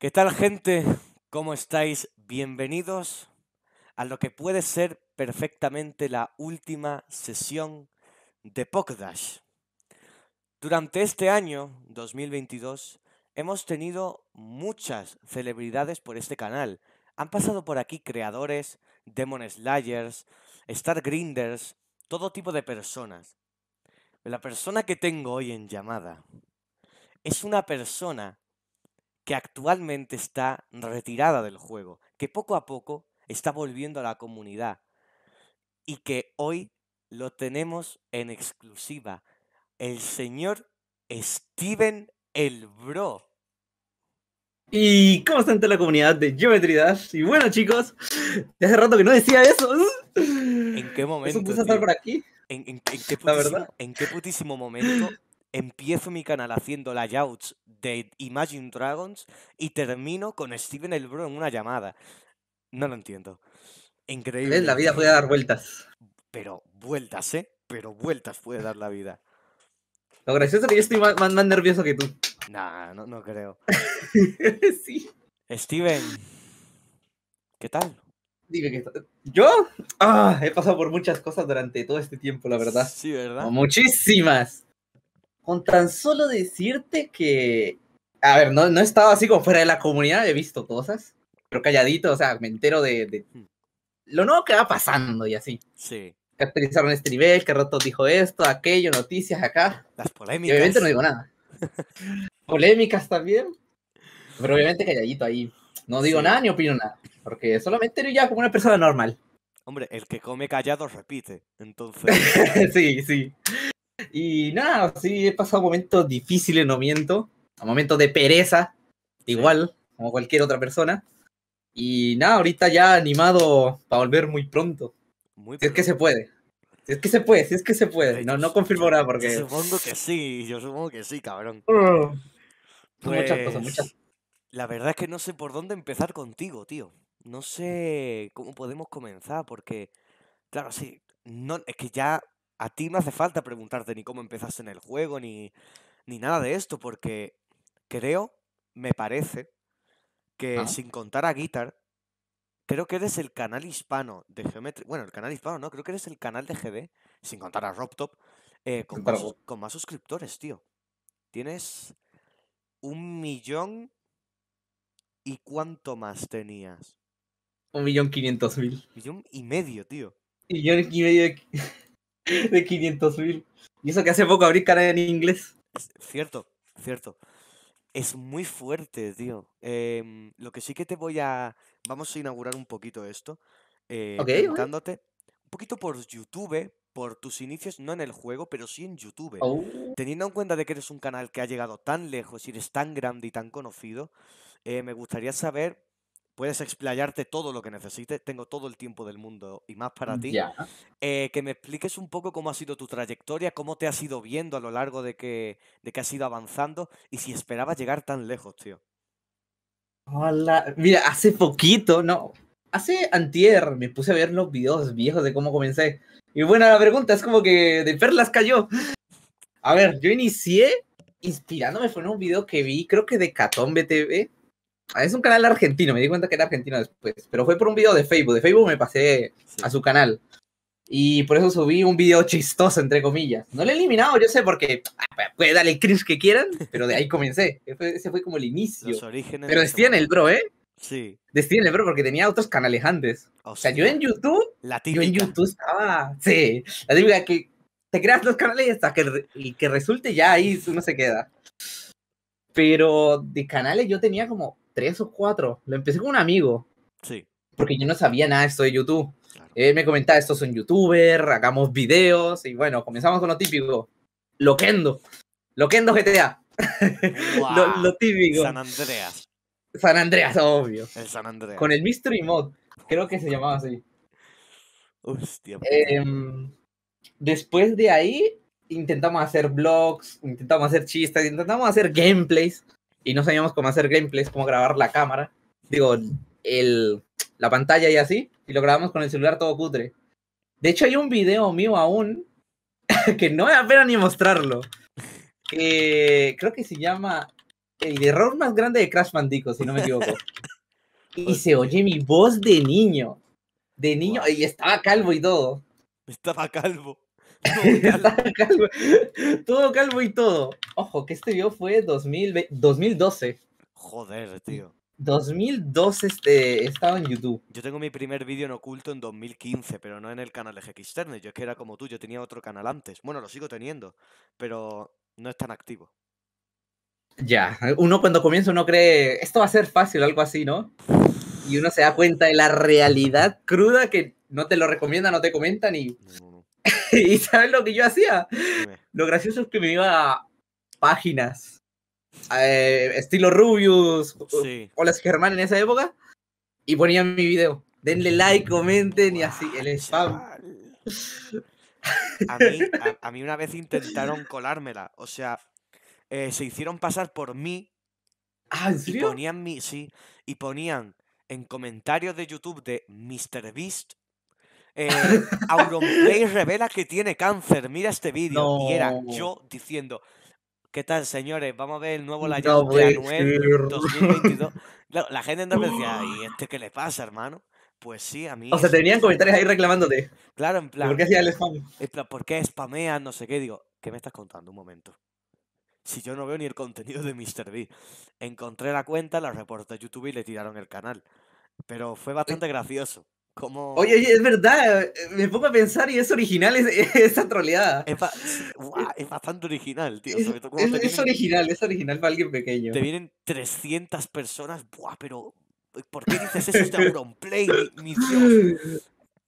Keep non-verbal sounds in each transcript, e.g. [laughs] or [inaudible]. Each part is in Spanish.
¿Qué tal gente? ¿Cómo estáis? Bienvenidos a lo que puede ser perfectamente la última sesión de Pokdash. Durante este año 2022 hemos tenido muchas celebridades por este canal. Han pasado por aquí creadores, Demon Slayers, Star Grinders, todo tipo de personas. La persona que tengo hoy en llamada es una persona que actualmente está retirada del juego, que poco a poco está volviendo a la comunidad y que hoy lo tenemos en exclusiva. El señor Steven el Bro. ¿Y cómo está ante la comunidad de Geometry Dash? Y bueno, chicos, hace rato que no decía eso. ¿En qué [laughs] momento? aquí? ¿En, en, ¿En qué putísimo momento empiezo mi canal haciendo layouts de Imagine Dragons y termino con Steven Bro en una llamada. No lo entiendo. Increíble. La vida puede dar vueltas. Pero vueltas, ¿eh? Pero vueltas puede dar la vida. Lo gracioso es que yo estoy más, nervioso que tú. Nah, no, no creo. [laughs] sí. Steven, ¿qué tal? Dime que yo ah, he pasado por muchas cosas durante todo este tiempo, la verdad. Sí, ¿verdad? Muchísimas con tan solo decirte que, a ver, no, no he estado así como fuera de la comunidad, he visto cosas, pero calladito, o sea, me entero de, hmm. lo nuevo que va pasando y así. Sí. Caracterizaron este nivel, que roto, dijo esto, aquello, noticias acá. Las polémicas. obviamente no digo nada. [laughs] polémicas también. Pero obviamente calladito ahí. No digo nada ni opino nada. Porque solamente ya como una persona normal. Hombre, el que come callado repite. Entonces. [laughs] sí, sí. Y nada, sí, he pasado momentos difíciles, no miento. Momentos de pereza, igual, como cualquier otra persona. Y nada, ahorita ya animado para volver muy pronto. Muy si es que se puede. Si es que se puede, si es que se puede. No, no confirmo nada porque. Yo supongo que sí, yo supongo que sí, cabrón. [laughs] Muchas pues, cosas, muchas. La verdad es que no sé por dónde empezar contigo, tío. No sé cómo podemos comenzar porque, claro, sí, no, es que ya a ti no hace falta preguntarte ni cómo empezaste en el juego, ni, nada de esto, porque creo, me parece, que sin contar a Guitar, creo que eres el canal hispano de Geometry. Bueno, el canal hispano, ¿no? Creo que eres el canal de GD, sin contar a RobTop, eh, con, más, suscriptores, tío. Tienes un millón y cuánto más tenías. Un millón quinientos mil. Millón y medio, tío. Millón y medio. De... [laughs] [laughs] de 500 mil. Y eso que hace poco abrí canal en inglés. Cierto, cierto. Es muy fuerte, tío. Em, lo que sí que te voy a. Vamos a inaugurar un poquito esto. Eh, un poquito por YouTube, por tus inicios, no en el juego, pero sí en YouTube. Oh. Teniendo en cuenta de que eres un canal que ha llegado tan lejos y eres tan grande y tan conocido, eh, me gustaría saber puedes explayarte todo lo que necesites, tengo todo el tiempo del mundo y más para mm, ti. Eh, que me expliques un poco cómo ha sido tu trayectoria, cómo te has ido viendo a lo largo de que, que has ido avanzando y si esperabas llegar tan lejos, tío. Hola, mira, hace poquito, no, hace antier me puse a ver los videos viejos de cómo comencé. Y bueno, la pregunta es como que de perlas cayó. A ver, yo inicié inspirándome fue en un video que vi, creo que de Catombe TV, Ah, es un canal argentino, me di cuenta que era argentino después, pero fue por un video de Facebook. De Facebook me pasé a su canal. Y por eso subí un video chistoso, entre comillas. No lo he eliminado, yo sé, porque ah, pues, puede darle cringe que quieran, pero de ahí comencé. Ese fue como el inicio. pero decía el bro, ¿eh? Sí. en el bro, porque tenía otros canales antes. O sea, yo en YouTube. Yo en YouTube estaba. Sí. La típica que te creas los canales y hasta que que resulte ya ahí uno se queda. Pero de canales yo tenía como tres o cuatro. Lo empecé con un amigo. Sí. Porque yo no sabía nada de esto de YouTube. Él me comentaba, estos son youtuber, hagamos videos. Y bueno, comenzamos con lo típico. Loquendo. Loquendo GTA. lo, [laughs] lo, típico. San Andreas. San Andreas, obvio. San Andreas. Con el Mystery Mod. Creo que se llamaba así. Hostia. Em, después de ahí, intentamos hacer vlogs, intentamos hacer chistes, intentamos hacer gameplays y no sabíamos cómo hacer gameplays, cómo grabar la cámara, digo, la pantalla y así, y lo grabamos con el celular todo putre. De hecho, hay un video mío aún [laughs] que no me da pena ni mostrarlo. Que creo que se llama El error más grande de Crash Bandicoot, si no me equivoco. [laughs] Y se oye mi voz de niño. De niño, y estaba calvo y todo. Estaba calvo. [laughs] Todo calvo. y todo. Ojo, que este video fue 2012. Joder, tío. 2012 este, estaba en YouTube. Yo tengo mi primer vídeo en oculto en 2015, pero no en el canal de Yo es que era como tú, yo tenía otro canal antes. Bueno, lo sigo teniendo, pero no es tan activo. Ya, uno cuando comienza uno cree, esto va a ser fácil, algo así, ¿no? Y uno se da cuenta de la realidad cruda que no te lo recomiendan, no te comentan y... [laughs] ¿Y sabes lo que yo hacía? Lo gracioso es que me iba a páginas, eh, estilo Rubius, o las Germán en esa época, y ponían mi video. Denle like, comenten y así, el spam. A mí, una vez intentaron colármela, o sea, eh, se hicieron pasar por mí. ¿Ah, ponían mi, sí, y ponían en comentarios de YouTube de MrBeast eh, Auronplay [laughs] revela que tiene cáncer. Mira este vídeo. Y era yo diciendo. ¿Qué tal, señores? Vamos a ver el nuevo layout de 2022. [laughs] La, gente no me decía, ¿y este qué le pasa, hermano? Pues sí, a mí. O sea, tenían comentarios ahí reclamándote. Claro, en plan. ¿Por qué hacía el spam? ¿por qué spamean? No sé qué. Digo, ¿qué me estás contando? Un momento. Si yo no veo ni el contenido de MrB. Encontré la cuenta, la reportes de YouTube y le tiraron el canal. Pero fue bastante gracioso. Oye, es verdad, me pongo a pensar y es original es, [laughs] esa troleada. Es, bastante original, tío. es, original, es original para alguien pequeño. Te vienen 300 personas, buah, pero eh, ¿por qué dices eso? Es este [laughs] Auronplay, play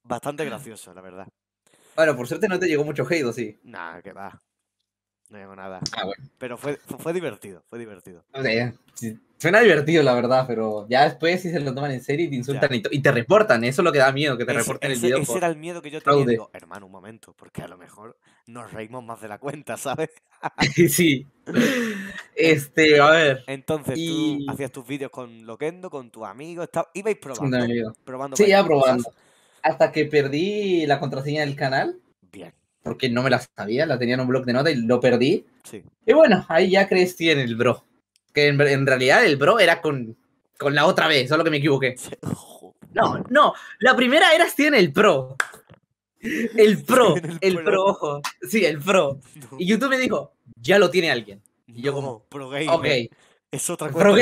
Bastante gracioso, la verdad. Bueno, por suerte no te llegó mucho hate, sí? Nah, que va. No digo nada. Ah, pero fue, divertido, fue divertido. O suena divertido, la verdad, pero ya después si se lo toman en serio y te insultan y, te reportan. Eso es lo que da miedo, que te reporten el video. Ese era el miedo que yo tenía. Digo, hermano, un momento, porque a lo mejor nos reímos más de la cuenta, ¿sabes? [laughs] sí. [laughs] Este, a ver. Entonces, tú hacías tus vídeos con Loquendo, con tu amigo, estaba ibais probando. probando sí, ya probando. Hasta que perdí la contraseña del canal porque no me la sabía, la tenía en un blog de nota y lo perdí. Y bueno, ahí ya crees en el bro. Que en, realidad el bro era con, la otra B, solo que me equivoqué. No, no, la primera era en el Pro. El [laughs] Pro, el, pro. ojo. Sí, el Pro. Y YouTube me dijo, ya lo tiene alguien. Y yo como, Pro Ok. Es otra cosa. Pro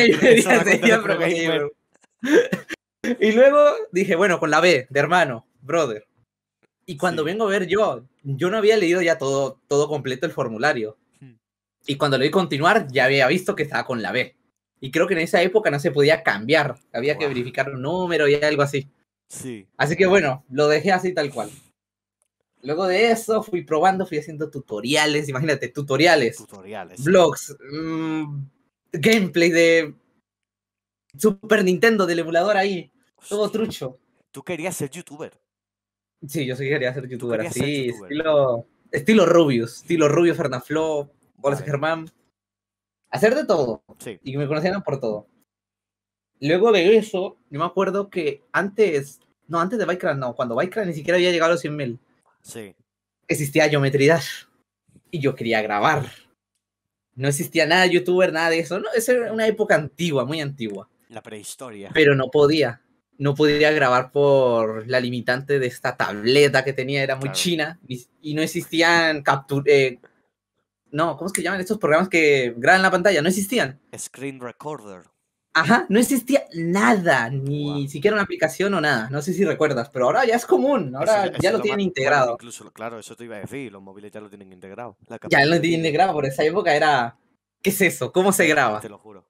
Y luego dije, bueno, con la B, de hermano, brother. Y cuando vengo a ver yo, yo no había leído ya todo, todo completo el formulario. Hmm. Y cuando leí continuar, ya había visto que estaba con la B. Y creo que en esa época no se podía cambiar. Había que verificar un número y algo así. Sí. Así que bueno, lo dejé así tal cual. Luego de eso fui probando, fui haciendo tutoriales, imagínate, tutoriales. Tutoriales. Blogs. Mm, gameplay de Super Nintendo del emulador ahí. Todo trucho. Tú querías ser youtuber. Sí, yo sí quería ser youtuber así, Estilo, estilo Rubius, estilo Rubius Fernafló, Germán. Hacer de todo. Sí. Y me conocieran por todo. Luego de eso, yo me acuerdo que antes, no, antes de Bycraft no, cuando Bycraft ni siquiera había llegado a los 100.000. Sí. Existía Geometry Y yo quería grabar. No existía nada de youtuber, nada de eso. No, esa era una época antigua, muy antigua. La prehistoria. Pero no podía no podía grabar por la limitante de esta tableta que tenía, era muy china, y no existían capture eh, no, ¿cómo es que llaman estos programas que graban la pantalla? No existían. Screen Recorder. Ajá, no existía nada, ni siquiera una aplicación o nada. No sé si recuerdas, pero ahora ya es común, ahora ya lo, tienen integrado. incluso, claro, eso te iba a decir, los móviles ya lo tienen integrado. ya lo tienen integrado, por esa época era, ¿qué es eso? ¿Cómo se graba? Te lo juro.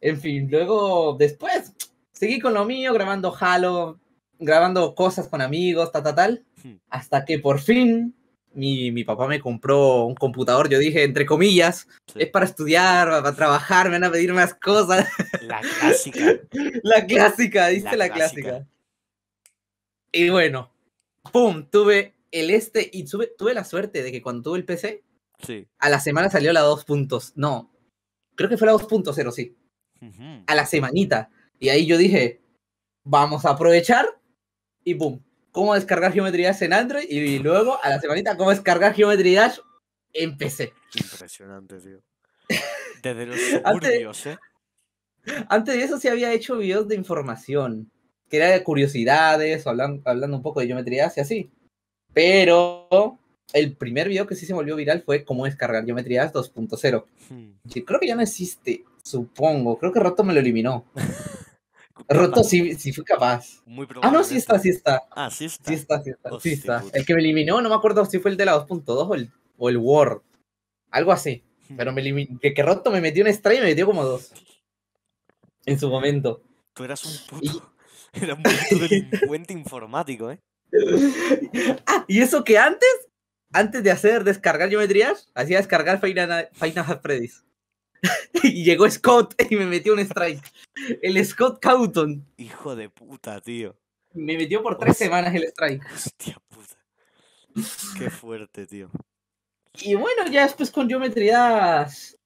En fin, luego, después, seguí con lo mío, grabando Halo, grabando cosas con amigos, tal, tal, hmm. tal. Hasta que por fin mi, papá me compró un computador, yo dije, entre comillas, es para estudiar, para trabajar, me van a pedir más cosas. La clásica. [laughs] la clásica, dice la, clásica. Y bueno, ¡pum! Tuve el este y tuve, tuve la suerte de que cuando tuve el PC, sí. a la semana salió la 2.0, Puntos, no, creo que fue la 2.0, sí. A la semanita. Y ahí yo dije, vamos a aprovechar y ¡pum! ¿Cómo descargar geometrías en Android? Y luego, a la semanita, ¿cómo descargar geometrías Dash en Impresionante, tío. Desde los [laughs] suburbios, ¿eh? Antes de eso sí había hecho videos de información, que era de curiosidades, hablando, hablando un poco de geometrías y así. Pero el primer video que sí se volvió viral fue cómo descargar geometrías 2.0. Hmm. Creo que ya no existe, supongo. Creo que Roto me lo eliminó. [laughs] Roto sí, fue capaz. Muy ah, no, sí está, sí está. Ah, sí está. Sí está, sí está. Oh, el que me eliminó, no me acuerdo si fue el de la 2.2 o el, o War. Algo así. Hmm. Pero me eliminó. Que, Roto me metió una estrella y me metió como dos. En su momento. Tú eras un puto. [laughs] Era un puto delincuente informático, ¿eh? [laughs] ah, y eso que antes, antes de hacer descargar Geometrías, hacía descargar Final, Final Freddy's. [laughs] y llegó Scott y me metió un strike. El Scott Cawthon. Hijo de puta, tío. Me metió por tres semanas el strike. Hostia puta. Qué fuerte, tío. Y bueno, ya después con geometrías.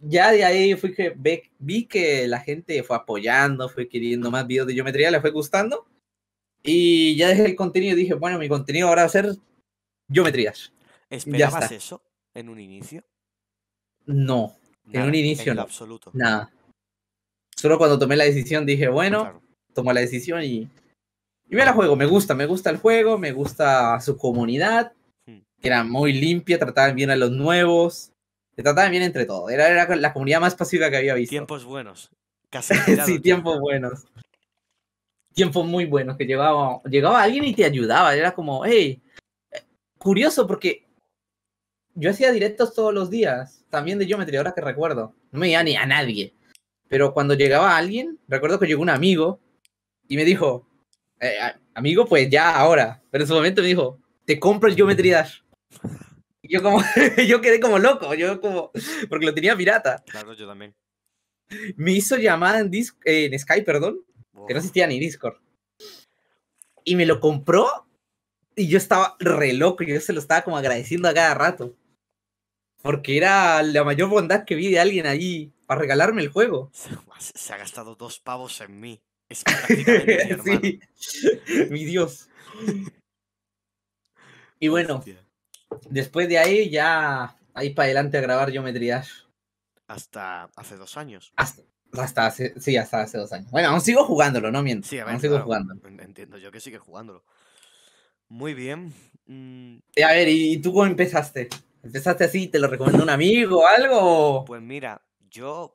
Ya de ahí fui que vi que la gente fue apoyando, fue queriendo más videos de geometría, le fue gustando. Y ya dejé el contenido y dije, bueno, mi contenido ahora va a ser geometrías. ¿Esperabas eso en un inicio? No, en un inicio Nada. Solo cuando tomé la decisión dije, bueno, tomó tomo la decisión y, y me la juego. Me gusta, me gusta el juego, me gusta su comunidad, hmm. que era muy limpia, trataban bien a los nuevos, se trataban bien entre todos. Era, la comunidad más pasiva que había visto. Tiempos buenos. Casi [laughs] sí, tiempos buenos. Tiempos muy buenos, que llegaba, llegaba alguien y te ayudaba. Era como, hey, eh, curioso porque yo hacía directos todos los días también de Geometry, ahora que recuerdo. No me iba ni a nadie. Pero cuando llegaba alguien, recuerdo que llegó un amigo y me dijo, eh, amigo, pues ya ahora. Pero en su momento me dijo, te compro el Geometry Dash. yo como, [laughs] yo quedé como loco, yo como, porque lo tenía pirata. Claro, yo también. Me hizo llamada en, Skype, perdón, que no existía ni Discord. Y me lo compró y yo estaba re loco, yo se lo estaba como agradeciendo a cada rato. Porque era la mayor bondad que vi de alguien ahí para regalarme el juego. [laughs] Se ha gastado dos pavos en mí. Es mi, [laughs] [laughs] mi Dios. Y bueno, después de ahí ya ahí para adelante a grabar Geometrías. Hasta hace dos años. Hasta, hace, sí, hasta hace dos años. Bueno, aún sigo jugándolo, no miento. Sí, aún sigo Entiendo yo que sigue jugándolo. Muy bien. Mm. A ver, ¿y tú cómo empezaste? ¿Empezaste así? ¿Te lo recomendó un amigo o algo? Pues mira, yo.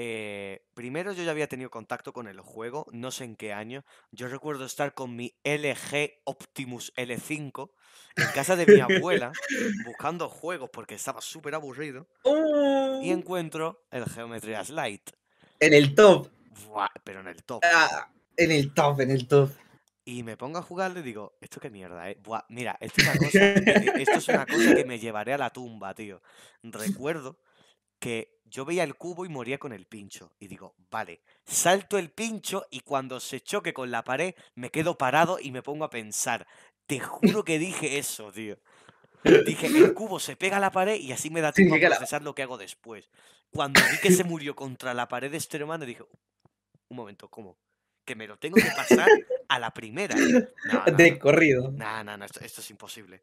Eh, primero yo ya había tenido contacto con el juego, no sé en qué año. Yo recuerdo estar con mi LG Optimus L5 en casa de mi abuela [laughs] buscando juegos porque estaba súper aburrido. Y oh. encuentro el Geometry Light. En el top. pero ah, en el top. en el top, en el top. Y me pongo a jugarle y digo, esto qué mierda, eh. Buah, mira, [laughs] esto es, una cosa, eh, esto es una cosa que me llevaré a la tumba, tío. Recuerdo que yo veía el cubo y moría con el pincho. Y digo, vale, salto el pincho y cuando se choque con la pared me quedo parado y me pongo a pensar. Te juro que dije eso, tío. Dije, el cubo se pega a la pared y así me da tiempo a procesar lo que hago después. Cuando vi que se murió contra la pared de este hermano, dije, un momento, ¿cómo? ¿Que me lo tengo que pasar a la primera. [laughs] de corrido. No, no, no, esto, es imposible.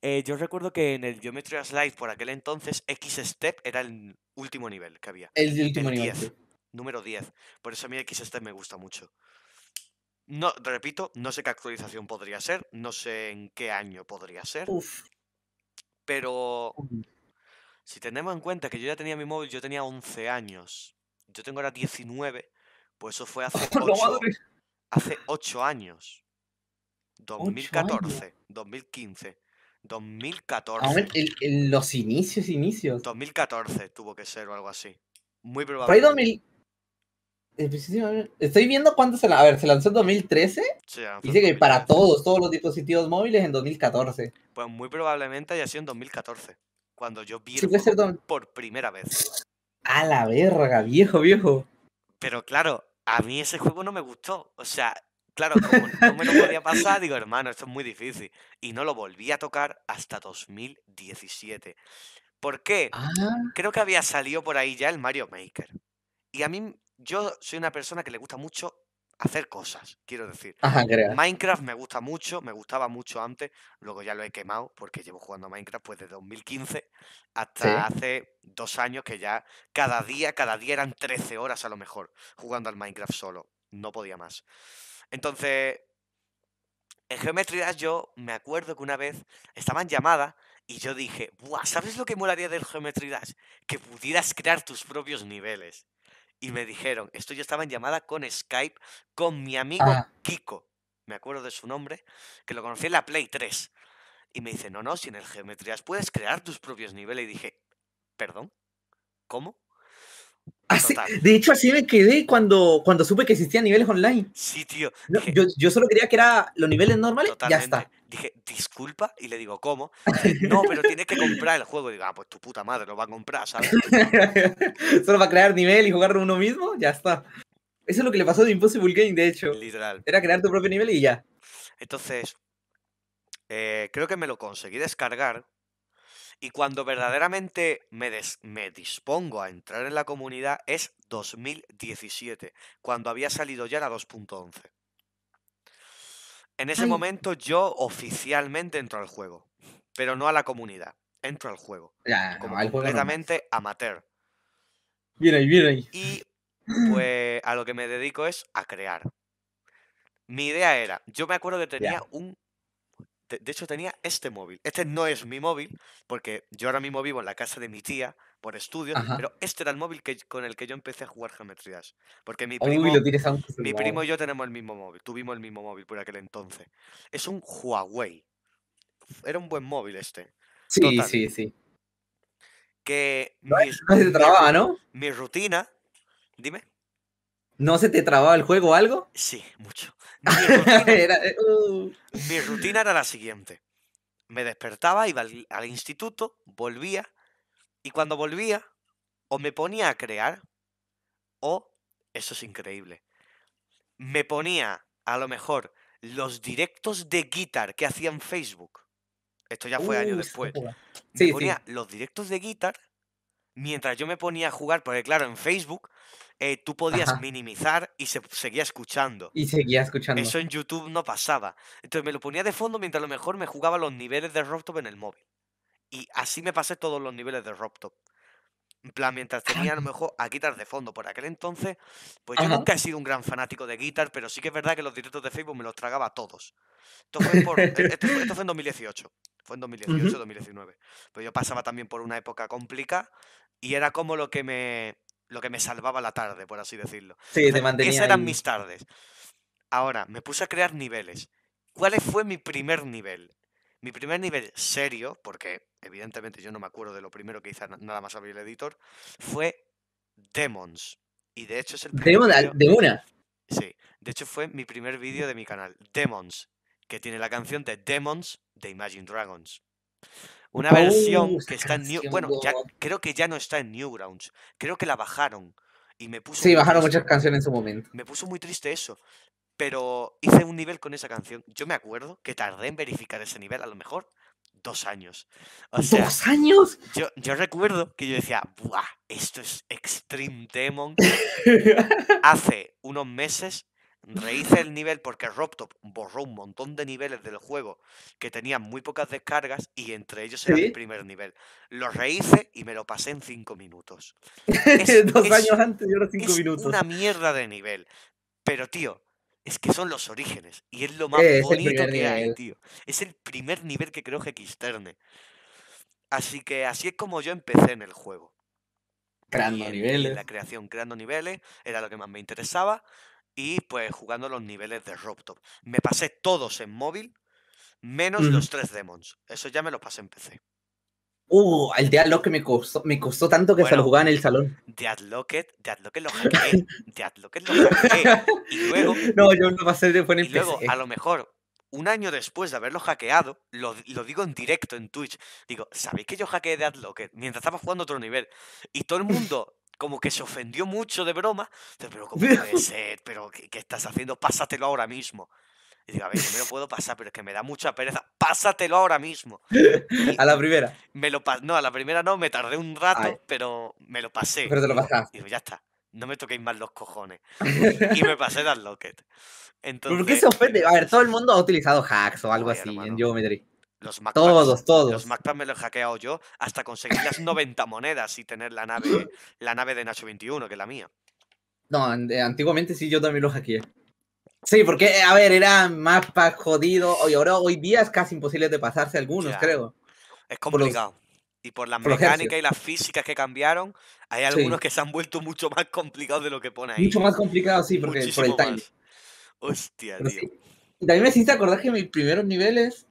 Eh, yo recuerdo que en el Geometry Slide por aquel entonces, X-Step era el último nivel que había. El último nivel. 10, número 10. Por eso a mí X-Step me gusta mucho. No, repito, no sé qué actualización podría ser, no sé en qué año podría ser. Pero si tenemos en cuenta que yo ya tenía mi móvil, yo tenía 11 años, yo tengo ahora 19, pues eso fue hace [laughs] hace 8 años. 2014, 2015, 2014. los inicios, inicios. 2014 tuvo que ser o algo así. Muy probablemente. Estoy viendo cuándo se lanzó. A ver, se lanzó en 2013. Dice que para todos, todos los dispositivos móviles en 2014. Pues muy probablemente haya sido en 2014. Cuando yo vi por primera vez. A la verga, viejo, viejo. Pero claro, a mí ese juego no me gustó. O sea, claro, como no me lo podía pasar, digo, hermano, esto es muy difícil. Y no lo volví a tocar hasta 2017. ¿Por qué? Ah. Creo que había salido por ahí ya el Mario Maker. Y a mí, yo soy una persona que le gusta mucho hacer cosas, quiero decir. Minecraft me gusta mucho, me gustaba mucho antes, luego ya lo he quemado porque llevo jugando a Minecraft pues de 2015 hasta hace dos años que ya cada día, cada día eran 13 horas a lo mejor jugando al Minecraft solo, no podía más. Entonces, en Geometry Dash yo me acuerdo que una vez estaba en llamada y yo dije, Buah, ¿sabes lo que molaría del Geometry Dash? Que pudieras crear tus propios niveles y me dijeron, esto yo estaba en llamada con Skype con mi amigo Kiko, me acuerdo de su nombre, que lo conocí en la Play 3. Y me dice, no, no, si en el Geometrías puedes crear tus propios niveles. Y dije, perdón, ¿cómo? de hecho, así me quedé cuando, cuando supe que existían niveles online. Sí, tío. yo, yo, solo quería que eran los niveles normales, ya está. Dije, disculpa, y le digo, ¿cómo? no, pero tienes que comprar el juego. Y digo, ah, pues tu puta madre lo va a comprar, ¿sabes? [laughs] solo a crear nivel y jugarlo uno mismo, ya está. Eso es lo que le pasó de Impossible Game, de hecho. Literal. Era crear tu propio nivel y ya. Entonces, eh, creo que me lo conseguí descargar y cuando verdaderamente me, dispongo a entrar en la comunidad es 2017, cuando había salido ya la 2.11. En ese momento yo oficialmente entro al juego, pero no a la comunidad, entro al juego. como completamente amateur. Mira Y [clears throat] pues a lo que me dedico es a crear. Mi idea era, yo me acuerdo que tenía un de hecho tenía este móvil. Este no es mi móvil, porque yo ahora mismo vivo en la casa de mi tía por estudio, pero este era el móvil que, con el que yo empecé a jugar geometrías Porque mi primo, y yo tenemos el mismo móvil, tuvimos el mismo móvil por aquel entonces. Es un Huawei. Era un buen móvil este. Sí, sí, sí. Que no, ¿no? mi rutina, dime. ¿No se te trababa el juego o algo? Sí, mucho. Mi rutina, [laughs] uh. era, la siguiente. Me despertaba, iba al, instituto, volvía, y cuando volvía, o me ponía a crear, o, eso es increíble, me ponía a lo mejor los directos de guitar que hacía en Facebook. Esto ya fue años después. me ponía los directos de guitar mientras yo me ponía a jugar, porque claro, en Facebook eh, tú podías minimizar y se seguía escuchando. Y seguía escuchando. Eso en YouTube no pasaba. Entonces me lo ponía de fondo mientras a lo mejor me jugaba los niveles de Robtop en el móvil. Y así me pasé todos los niveles de Robtop. En plan, mientras ah, tenía a lo mejor a Guitar de fondo por aquel entonces, pues yo nunca he sido un gran fanático de Guitar, pero sí que es verdad que los directos de Facebook me los tragaba todos. Esto fue, [laughs] en 2018. Fue en 2018, 2019. pues yo pasaba también por una época complicada y era como lo que me lo que me salvaba la tarde, por así decirlo. Sí, te Esas eran mis tardes. Ahora, me puse a crear niveles. ¿Cuál fue mi primer nivel? Mi primer nivel serio, porque evidentemente yo no me acuerdo de lo primero que hice nada más abrir el editor, fue Demons. Y de hecho es el primer ¿De una? Sí, de hecho fue mi primer vídeo de mi canal, Demons, que tiene la canción de Demons de Imagine Dragons. Una versión que está en New... Bueno, creo que ya no está en Newgrounds. Creo que la bajaron. Y me puso sí, bajaron muchas canciones en su momento. Me puso muy triste eso. Pero hice un nivel con esa canción. Yo me acuerdo que tardé en verificar ese nivel, a lo mejor dos años. O ¿Dos años? Yo, yo recuerdo que yo decía, ¡buah! Esto es Extreme Demon. [laughs] Hace unos meses Rehice el nivel porque Robtop borró un montón de niveles del juego que tenían muy pocas descargas y entre ellos era el primer nivel. Lo rehice y me lo pasé en cinco minutos. [laughs] Dos años antes y ahora 5 minutos. Una mierda de nivel. Pero, tío, es que son los orígenes y es lo más bonito que hay, tío. Es el primer nivel que creo que externe. Así que así es como yo empecé en el juego. Creando niveles. la creación, creando niveles, era lo que más me interesaba y pues jugando los niveles de Robtop. Me pasé todos en móvil, menos los tres demons. Eso ya me lo pasé en PC. Uh, el Deadlock me costó, me costó tanto que se lo jugaba en el salón. de Deadlocked lo hackeé. Deadlocked lo hackeé. Y luego. [laughs] No, yo lo pasé después en PC. y luego, a lo mejor, un año después de haberlo hackeado, lo, digo en directo en Twitch. Digo, ¿sabéis que yo hackeé Deadlocked? mientras estaba jugando otro nivel? Y todo el mundo como que se ofendió mucho de broma. pero ¿cómo puede [laughs] ser? ¿Pero qué, estás haciendo? Pásatelo ahora mismo. Y digo, a ver, yo me lo puedo pasar, pero es que me da mucha pereza. Pásatelo ahora mismo. a la primera. Me lo no, a la primera no, me tardé un rato, pero me lo pasé. Pero te lo pasaste. Digo, ya está. No me toquéis más los cojones. [laughs] y me pasé Dan Locket. Entonces, ¿Por qué se ofende? A ver, todo el mundo ha utilizado hacks o algo así en geometry los Mac todos, todos. Los me los he yo hasta conseguir las 90 monedas y tener la nave, la nave de Nacho 21, que es la mía. No, eh, antiguamente sí, yo también los hackeé. Sí, porque, eh, a ver, era mapas jodido. Hoy, ahora, hoy día es casi imposible de pasarse algunos, creo. Es complicado. y por la mecánica y las físicas que cambiaron, hay algunos que se han vuelto mucho más complicados de lo que pone ahí. Mucho más complicado sí, porque por el timing. Hostia, tío. Y también me hiciste acordar que mis primeros niveles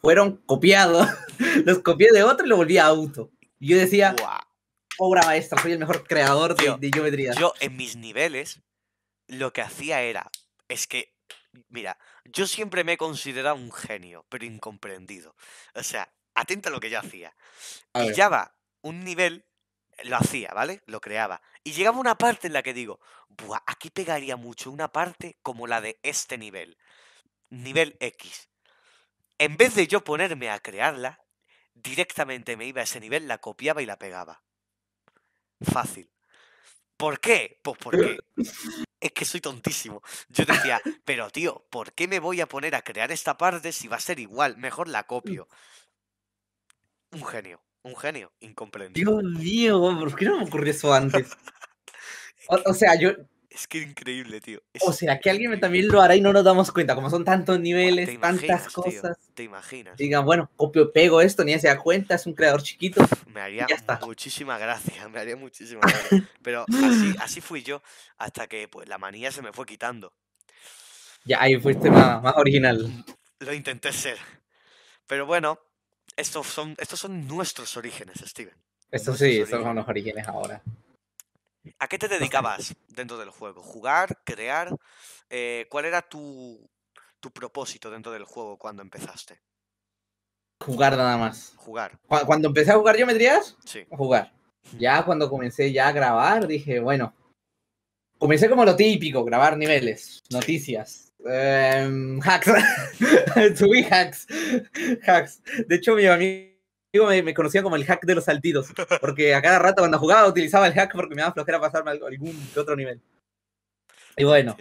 fueron copiados. [laughs] los copié de otro y lo volví a auto. Y yo decía, obra maestra, soy el mejor creador de, de geometría. Yo en mis niveles lo que hacía era, es que, mira, yo siempre me he considerado un genio, pero incomprendido. O sea, atenta a lo que yo hacía. va, un nivel, lo hacía, ¿vale? Lo creaba. Y llegaba una parte en la que digo, Buah, aquí pegaría mucho una parte como la de este nivel. Nivel X en vez de yo ponerme a crearla, directamente me iba a ese nivel, la copiaba y la pegaba. Fácil. ¿Por qué? Pues porque [laughs] es que soy tontísimo. Yo decía, pero tío, ¿por qué me voy a poner a crear esta parte si va a ser igual? Mejor la mm. copio. Un genio, un genio, incomprendido. Dios mío, ¿por qué no me ocurrió eso antes? [laughs] o sea, yo, es que increíble, tío. o sea, que alguien también lo hará y no nos damos cuenta, como son tantos niveles, tantas cosas. te imaginas. Digan, bueno, copio, pego esto, ni se da cuenta, es un creador chiquito. [laughs] Me haría muchísima gracia, me haría muchísima gracia. Pero así, fui yo, hasta que pues la manía se me fue quitando. Ya, ahí fuiste más, original. Mm, lo intenté ser. Pero bueno, estos son, estos son nuestros orígenes, Steven. Estos sí, estos son los orígenes ahora. ¿A qué te dedicabas dentro del juego? ¿Jugar? ¿Crear? Eh, ¿Cuál era tu, tu, propósito dentro del juego cuando empezaste? Jugar nada más. Jugar. Cuando empecé a jugar geometrías, sí. jugar. Ya cuando comencé ya a grabar, dije, bueno, comencé como lo típico, grabar niveles, noticias, em, hacks, [laughs] subí hacks, hacks. De hecho, mi amigo me, me conocían como el hack de los saltidos porque a cada rato cuando jugaba utilizaba el hack porque me daba flojera pasarme algún otro nivel. Y bueno.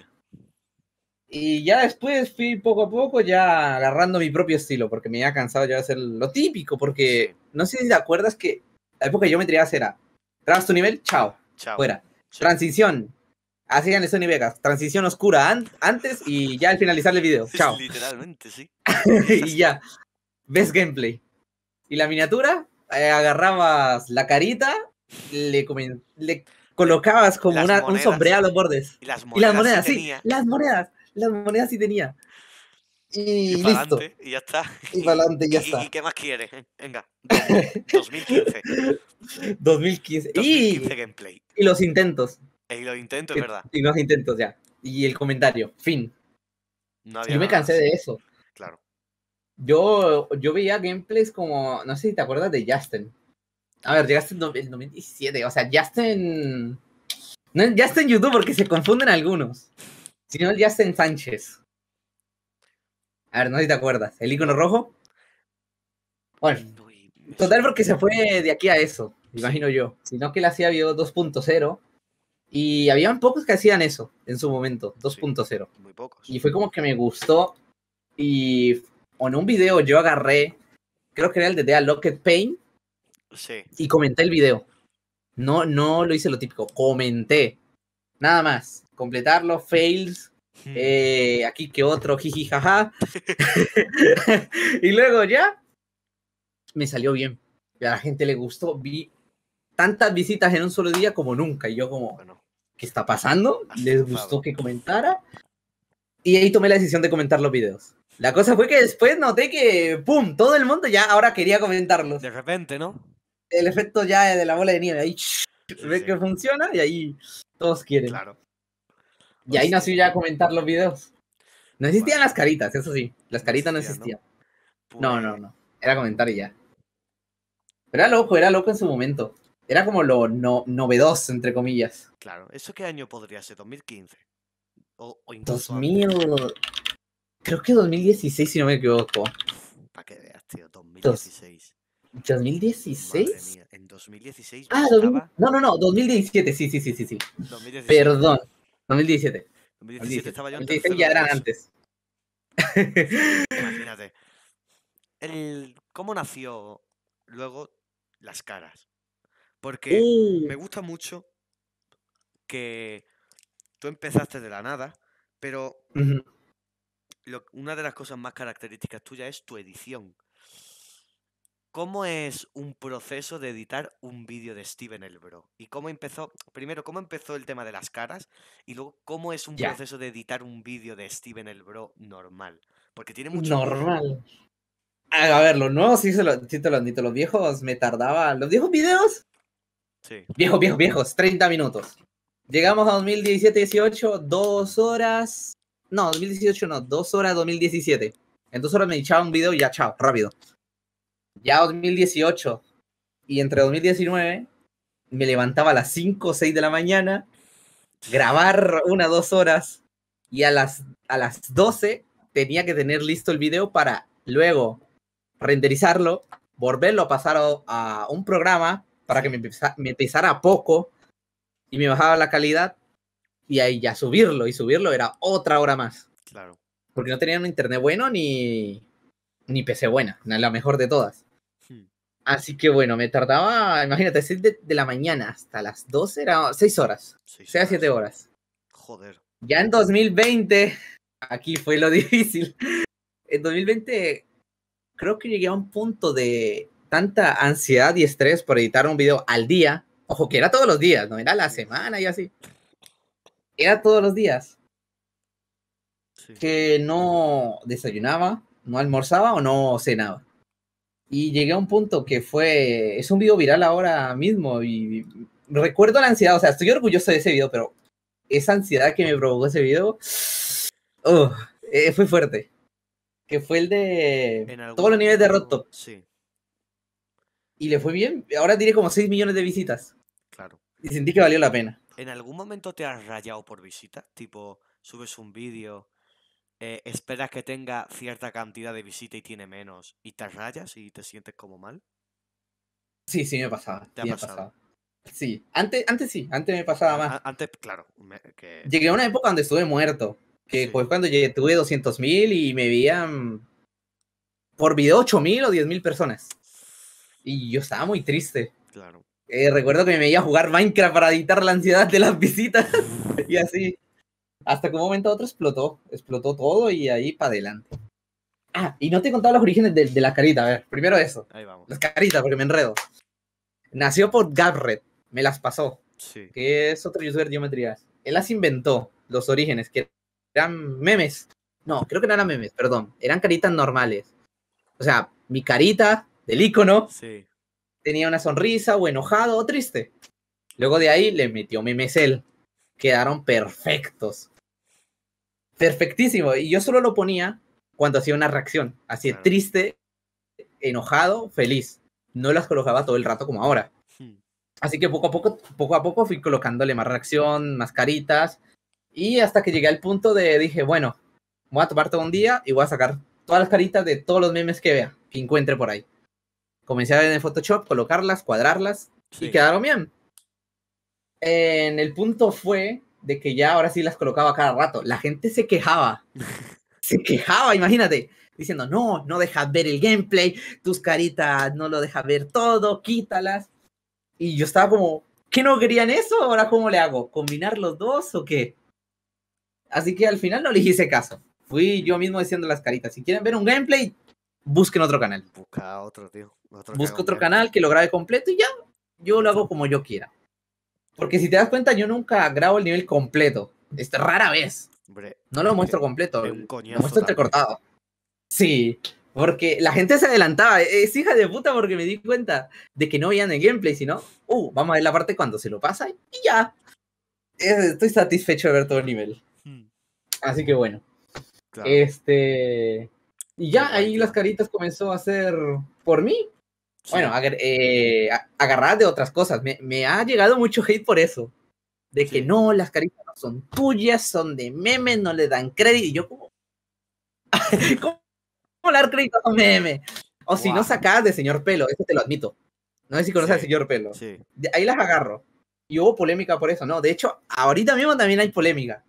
Y ya después fui poco a poco ya agarrando mi propio estilo, porque me había cansado ya de hacer lo típico, porque no sé si te acuerdas que la época que yo me tiraba era, tras tu nivel, chao, fuera. Transición, así en Sony Vegas, transición oscura antes y ya al finalizar el video, chao. Literalmente, sí. [laughs] y ya, ves gameplay. Y la miniatura, eh, agarrabas la carita, le, colocabas como una, un sombreado a los bordes. Y las monedas, las monedas sí, las monedas, las monedas sí tenía. Y, listo. y ya está. Y, y para adelante, ya está. ¿Y qué más quieres? Venga, 2015. 2015. [laughs] gameplay. Y los intentos. Y los intentos, es verdad. Y los intentos, ya. Y el comentario, fin. Yo me cansé de eso. Yo, yo veía gameplays como, no sé si te acuerdas de Justin. A ver, llegaste en el 2017, o sea, Justin... No es Justin YouTube porque se confunden algunos, sino el Justin Sánchez. A ver, no sé si te acuerdas. El icono rojo. Bueno, total porque se fue de aquí a eso, imagino yo. Sino que la hacía vio 2.0 y habían pocos que hacían eso en su momento, 2.0. muy pocos. Y fue como que me gustó y o en un video yo agarré, creo que era el de The Locket Pain, sí. y comenté el video. No, no lo hice lo típico, comenté. Nada más. Completarlo, fails. Eh, aquí que otro, jiji, jaja. [laughs] y luego ya me salió bien. a la gente le gustó. Vi tantas visitas en un solo día como nunca. Y yo como, ¿qué está pasando? Les gustó que comentara. Y ahí tomé la decisión de comentar los videos. La cosa fue que después noté que, ¡pum!, todo el mundo ya ahora quería comentarlos. De repente, ¿no? El efecto ya de la bola de nieve, ahí se [laughs] ve que funciona y ahí todos quieren. Claro. Y ahí pues nació ya comentar los videos. No existían las caritas, eso sí. Las caritas no existían. No, pues ¿no? no, Era comentar y ya. Pero era loco, era loco en su momento. Era como lo no, novedoso, entre comillas. Claro. ¿Eso qué año podría ser? ¿2015? O, o incluso Creo que 2016, si no me equivoco. Para que veas, tío, 2016. ¿2016? en 2016. Ah, estaba... no, no, no, 2017, sí, sí, sí, sí. sí. Perdón, 2017. 2017 estaba yo en ya era antes. Imagínate. El, ¿Cómo nació luego las caras? Porque uh. me gusta mucho que tú empezaste de la nada, pero una de las cosas más características tuyas es tu edición. ¿Cómo es un proceso de editar un vídeo de Steven Elbro? ¿Y cómo empezó? Primero, ¿cómo empezó el tema de las caras? Y luego, ¿cómo es un proceso de editar un vídeo de Steven Elbro normal? Porque tiene mucho. Normal. A ver, los nuevos sí, se los sí te Los viejos me tardaba. ¿Los viejos videos? Sí. Viejos, viejos, viejos. 30 minutos. Llegamos a 2017-18, Dos horas no, 2018 no, dos horas 2017. En dos horas me echaba un video y ya, chao, rápido. Ya 2018 y entre 2019 me levantaba a las 5 o 6 de la mañana, grabar una dos horas y a las, a las 12 tenía que tener listo el video para luego renderizarlo, volverlo a pasar a, un programa para que me, empezara, me pesara poco y me bajaba la calidad y ahí ya subirlo, y subirlo era otra hora más. Claro. Porque no tenían internet bueno ni, ni PC buena, la mejor de todas. Hmm. Así que bueno, me tardaba, imagínate, 6 de, la mañana hasta las 12 era 6 horas. 6 a 7 horas. Joder. Ya en 2020, aquí fue lo [laughs] difícil. En 2020 creo que llegué a un punto de tanta ansiedad y estrés por editar un video al día. Ojo, que era todos los días, no era la semana y así era todos los días. Que no desayunaba, no almorzaba o no cenaba. Y llegué a un punto que fue, es un video viral ahora mismo y recuerdo la ansiedad, o sea, estoy orgulloso de ese video, pero esa ansiedad que me provocó ese video eh, fue fuerte. Que fue el de todos los niveles de roto. Sí. Y le fue bien. Ahora tiene como 6 millones de visitas. Claro. Y sentí que valió la pena. ¿en algún momento te has rayado por visita? Tipo, subes un vídeo, eh, esperas que tenga cierta cantidad de visita y tiene menos, y te rayas y te sientes como mal. Sí, sí, me pasaba. ¿Te ha pasado? Sí, antes, antes sí, antes me pasaba ah, más. Antes, claro. que... Llegué a una época donde estuve muerto. Que fue cuando llegué tuve 200.000 y me veían por video 8.000 o 10.000 personas. Y yo estaba muy triste. Claro. Eh, recuerdo que me iba a jugar Minecraft para editar la ansiedad de las visitas [laughs] y así. Hasta que un momento otro explotó, explotó todo y ahí para adelante. Ah, y no te he contado los orígenes de, la las caritas, a ver, primero eso. Ahí vamos. Las caritas, porque me enredo. Nació por Gabred, me las pasó, sí. que es otro youtuber de geometrías. Él las inventó, los orígenes, que eran memes. No, creo que no eran memes, perdón, eran caritas normales. O sea, mi carita del icono sí tenía una sonrisa o enojado o triste. Luego de ahí le metió él. Quedaron perfectos. Perfectísimo. Y yo solo lo ponía cuando hacía una reacción. Así ah. triste, enojado, feliz. No las colocaba todo el rato como ahora. Hmm. Así que poco a poco, poco a poco fui colocándole más reacción, más caritas. Y hasta que llegué al punto de dije, bueno, voy a tomar todo un día y voy a sacar todas las caritas de todos los memes que vea, que encuentre por ahí comencé a en Photoshop, colocarlas, cuadrarlas y quedaron bien. En el punto fue de que ya ahora sí las colocaba cada rato. La gente se quejaba. [laughs] se quejaba, imagínate. Diciendo, no, no dejas ver el gameplay, tus caritas no lo dejas ver todo, quítalas. Y yo estaba como, ¿qué no querían eso? ¿Ahora cómo le hago? ¿Combinar los dos o qué? Así que al final no le hice caso. Fui yo mismo diciendo las caritas. Si quieren ver un gameplay, busquen otro canal. Busca otro, tío. Busco otro canal que lo grabe completo y ya, yo lo hago como yo quiera. Porque si te das cuenta, yo nunca grabo el nivel completo. Es este, rara vez. no lo muestro completo. lo muestro entrecortado. Sí, porque la gente se adelantaba. E, es hija de puta porque me di cuenta de que no veían el gameplay, sino, uh, vamos a ver la parte cuando se lo pasa y ya. Estoy satisfecho de ver todo el nivel. Hmm. Así que bueno. Este. Y ya ahí las caritas comenzó a hacer por mí bueno, eh, agarrar de otras cosas. Me, ha llegado mucho hate por eso. De que no, las caritas no son tuyas, son de meme, no le dan crédito. Y yo como... [laughs] ¿Cómo, ¿Cómo dar crédito a un meme? O si no sacas de señor pelo, eso te lo admito. No sé si conoces al señor pelo. ahí las agarro. Y hubo polémica por eso, ¿no? De hecho, ahorita mismo también hay polémica.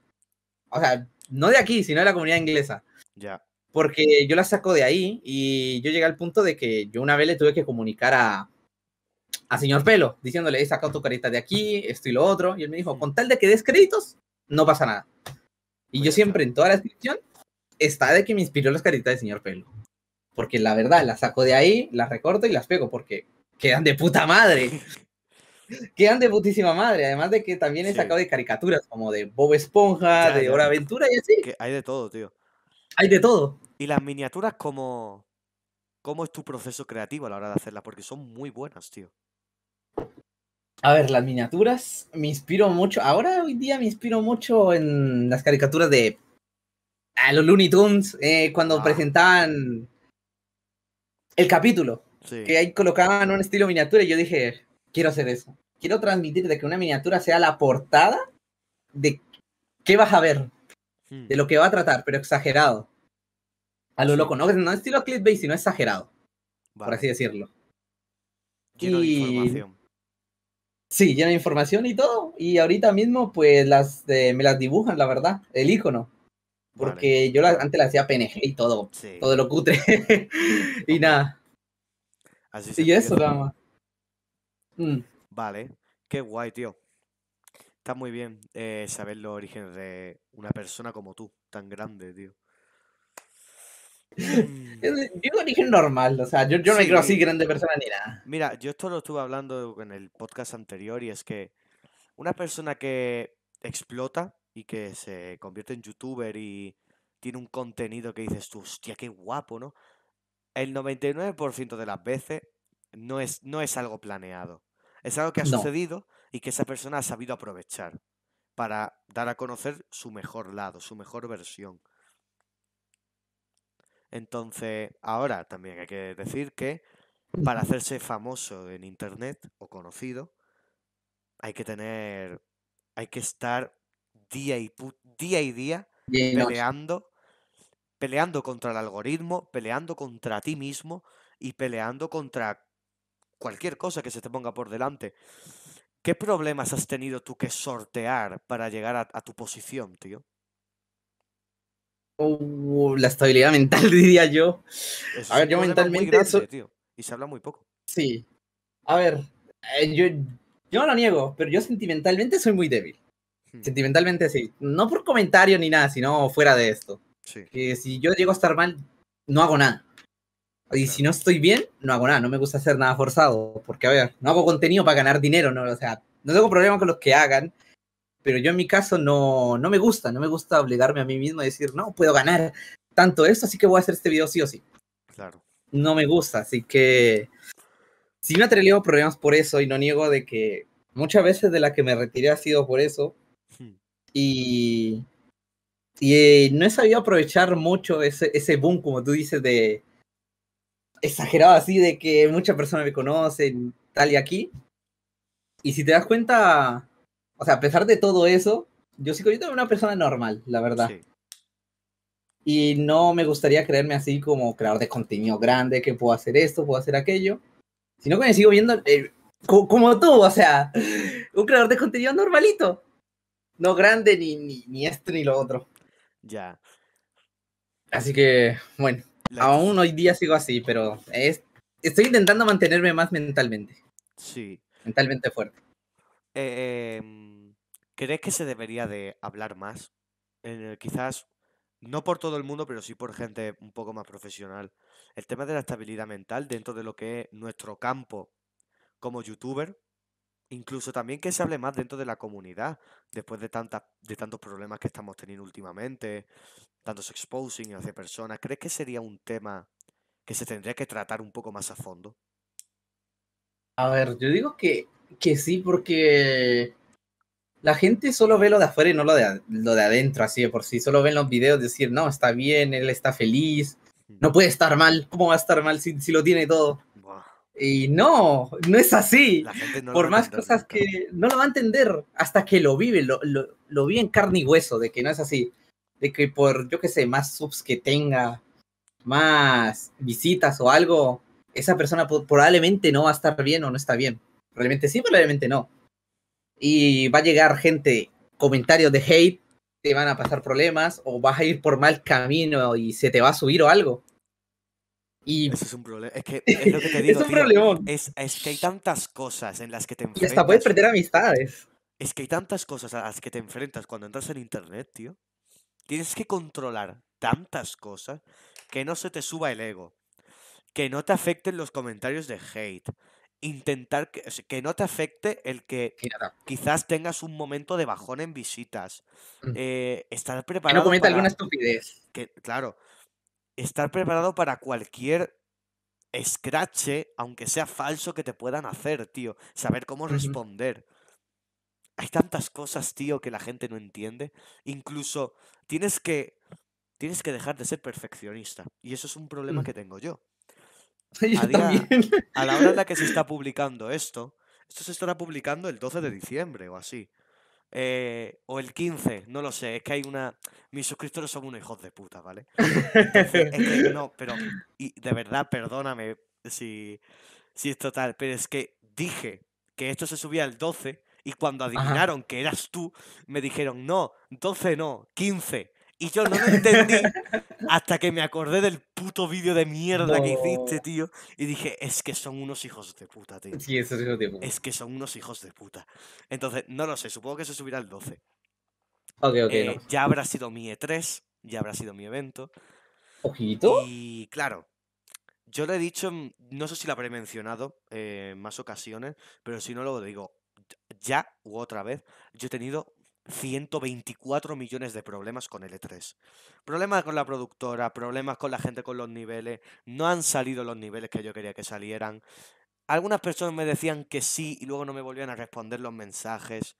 O sea, no de aquí, sino de la comunidad inglesa. Ya porque yo la saco de ahí y yo llegué al punto de que yo una vez le tuve que comunicar a, a señor Pelo, diciéndole, he sacado tu carita de aquí, esto y lo otro, y él me dijo, con tal de que des créditos, no pasa nada. Y yo pues siempre en toda la descripción está de que me inspiró las caritas de señor Pelo. Porque la verdad, las saco de ahí, las recorto y las pego, porque quedan de puta madre. [laughs] quedan de putísima madre. Además de que también he sacado de caricaturas, como de Bob Esponja, de Hora Aventura y así. Que hay de todo, tío. Hay de todo. Y las miniaturas, ¿cómo, ¿cómo es tu proceso creativo a la hora de hacerlas? Porque son muy buenas, tío. A ver, las miniaturas me inspiro mucho. Ahora, hoy día, me inspiro mucho en las caricaturas de ah, los Looney Tunes, eh, cuando ah. presentaban el capítulo. Que ahí colocaban un estilo miniatura y yo dije, quiero hacer eso. Quiero transmitir de que una miniatura sea la portada de qué vas a ver. Hmm. de lo que va a tratar, pero exagerado. A lo loco, no, no estilo clickbait, sino exagerado, por así decirlo. y... información. Sí, llena de información y todo. Y ahorita mismo, pues, las me las dibujan, la verdad, el icono. Porque yo antes la hacía PNG y todo, todo lo cutre. [laughs] y nada. Así y eso, nada más. Mm. Vale, qué guay, tío. Está muy bien eh, saber los orígenes de, una persona como tú, tan grande, tío. Yo, [laughs] mm. dije normal, o sea, yo, no me creo así grande persona ni nada. Mira, yo esto lo estuve hablando en el podcast anterior y es que una persona que explota y que se convierte en youtuber y tiene un contenido que dices tú, hostia, qué guapo, ¿no? El 99% de las veces no es, no es algo planeado. Es algo que ha sucedido y que esa persona ha sabido aprovechar para dar a conocer su mejor lado, su mejor versión. Entonces, ahora también hay que decir que para hacerse famoso en internet o conocido, hay que tener, hay que estar día y día peleando, peleando contra el algoritmo, peleando contra ti mismo y peleando contra cualquier cosa que se te ponga por delante. ¿Qué problemas has tenido tú que sortear para llegar a, tu posición, tío? Uh, la estabilidad mental, [laughs] diría yo. a ver, yo mentalmente. y se habla muy poco. Sí. A ver, eh, yo, no lo niego, pero yo sentimentalmente soy muy débil. Hmm. Sentimentalmente sí. No por comentario ni nada, sino fuera de esto. Que si yo llego a estar mal, no hago nada. Y si no estoy bien, no hago nada, no me gusta hacer nada forzado, porque a ver, no hago contenido para ganar dinero, no, o sea, no tengo problema con los que hagan, pero yo en mi caso no, no me gusta, no me gusta obligarme a mí mismo a decir, no, puedo ganar tanto esto, así que voy a hacer este video sí o sí. Claro. No me gusta, así que sí me he problemas por eso y no niego de que muchas veces de las que me retiré ha sido por eso. Hmm. Y, y eh, no he sabido aprovechar mucho ese boom, como tú dices, de exagerado así de que muchas personas me conocen, tal y aquí. Y si te das cuenta, o sea, a pesar de todo eso, yo sigo yo una persona normal, la verdad. Y no me gustaría creerme así como creador de contenido grande, que puedo hacer esto, puedo hacer aquello. Sino que me sigo viendo eh, como, tú, o sea, [laughs] un creador de contenido normalito. No grande ni, ni, ni esto ni lo otro. Ya. Así que, bueno, Aún hoy día sigo así, pero es, estoy intentando mantenerme más mentalmente. Sí. Mentalmente fuerte. Eh, em, ¿Crees que se debería de hablar más? quizás, no por todo el mundo, pero sí por gente un poco más profesional. El tema de la estabilidad mental dentro de lo que es nuestro campo como youtuber, incluso también que se hable más dentro de la comunidad, después de, tantas, de tantos problemas que estamos teniendo últimamente, tanto su exposing hacia personas, ¿crees que sería un tema que se tendría que tratar un poco más a fondo? A ver, yo digo que, que sí, porque la gente solo ve lo de afuera y no lo de, lo de adentro, así de por sí. Solo ven los videos decir, no, está bien, él está feliz, no puede estar mal, ¿cómo va a estar mal si, si lo tiene todo? Y no, no es así. por más cosas que no lo va a entender hasta que lo vive, lo, lo, lo vi en carne y hueso de que no es así de que por, yo qué sé, más subs que tenga, más visitas o algo, esa persona probablemente no va a estar bien o no está bien. Realmente sí, probablemente no. Y va a llegar gente, comentarios de hate, te van a pasar problemas o vas a ir por mal camino y se te va a subir o algo. Y... es un problema. Es que es lo que te [laughs] digo. es, que hay tantas cosas en las que te enfrentas. Y hasta puedes perder amistades. Es que hay tantas cosas a las que te enfrentas cuando entras en internet, tío. Tienes que controlar tantas cosas que no se te suba el ego, que no te afecten los comentarios de hate, intentar que, no te afecte el que quizás tengas un momento de bajón en visitas, mm. eh, estar preparado. no alguna estupidez. Que, claro, estar preparado para cualquier escrache, aunque sea falso, que te puedan hacer, tío. Saber cómo responder. Hay tantas cosas, tío, que la gente no entiende. Incluso tienes que, tienes que dejar de ser perfeccionista. Y eso es un problema mm. que tengo yo. [laughs] a, la hora en la que se está [laughs] publicando esto, esto se estará publicando el 12 de diciembre o así. Eh, o el 15, no lo sé, es que hay una... Mis suscriptores son unos hijos de puta, ¿vale? es que [laughs] no, pero... Y de verdad, perdóname si, si es total, pero es que dije que esto se subía el 12 y cuando adivinaron que eras tú, me dijeron, no, 12 no, 15. Y yo no lo entendí hasta que me acordé del puto vídeo de mierda que hiciste, tío. Y dije, es que son unos hijos de puta, tío. Sí, esos hijos de puta. Es que son unos hijos de puta. Entonces, no lo sé, supongo que se subirá el 12. Ok, ok. Eh, ya habrá sido mi E3, ya habrá sido mi evento. Ojito. Y claro, yo le he dicho, mm, no sé si lo habré mencionado eh, en más ocasiones, pero si no lo digo, ya u otra vez, yo he tenido 124 millones de problemas con el E3. Problemas con la productora, problemas con la gente con los niveles, no han salido los niveles que yo quería que salieran. Algunas personas me decían que sí y luego no me volvían a responder los mensajes.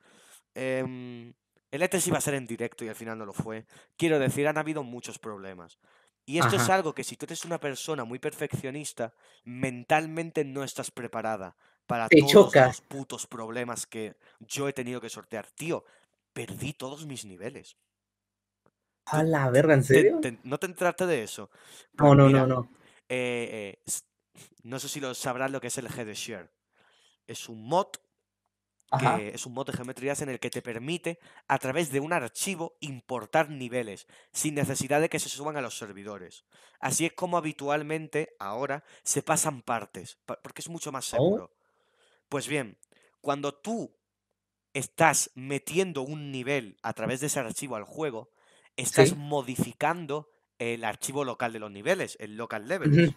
Em, el E3 iba a ser en directo y al final no lo fue. Quiero decir, han habido muchos problemas. Y esto es algo que si tú eres una persona muy perfeccionista, mentalmente no estás preparada para todos los putos problemas que yo he tenido que sortear. Tío, perdí todos mis niveles. A la verga, ¿en serio? no te entraste de eso. No, no, no, no. Eh, eh, no sé si lo sabrás lo que es el Headshare. Es un mod. Que es un mod de geometrías en el que te permite, a través de un archivo, importar niveles, sin necesidad de que se suban a los servidores. Así es como habitualmente ahora se pasan partes, porque es mucho más oh. seguro. Pues bien, cuando tú estás metiendo un nivel a través de ese archivo al juego, estás modificando el archivo local de los niveles, el local level.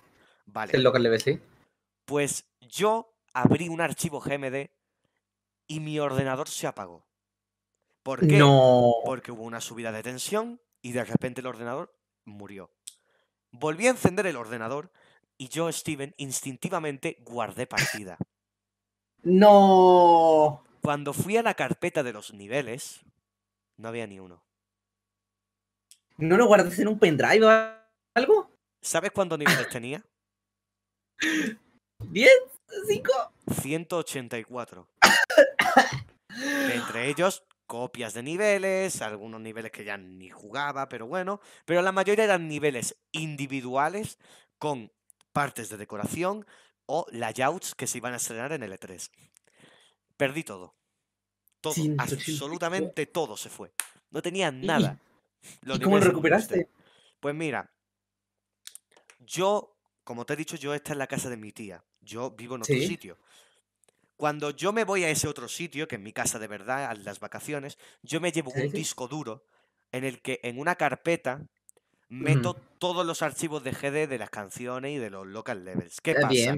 El local level, sí. Pues yo abrí un archivo GMD y mi ordenador se apagó. ¿Por qué? No. Porque hubo una subida de tensión y de repente el ordenador murió. Volví a encender el ordenador y yo, Steven, instintivamente guardé partida. No. Cuando fui a la carpeta de los niveles, no había ni uno. ¿No lo guardas en un pendrive o algo? ¿Sabes cuántos niveles tenía? ¿10? ¿5? 184. entre ellos, copias de niveles, algunos niveles que ya ni jugaba, pero bueno. Pero la mayoría eran niveles individuales con partes de decoración, o layouts que se iban a estrenar en el E3. Perdí todo. Todo, absolutamente todo se fue. No tenía nada. cómo lo recuperaste? Pues mira, yo, como te he dicho, yo esta en la casa de mi tía. Yo vivo en otro sitio. Cuando yo me voy a ese otro sitio, que es mi casa de verdad, a las vacaciones, yo me llevo un disco duro en el que en una carpeta meto todos los archivos de GD de las canciones y de los local levels. ¿Qué eh, pasa?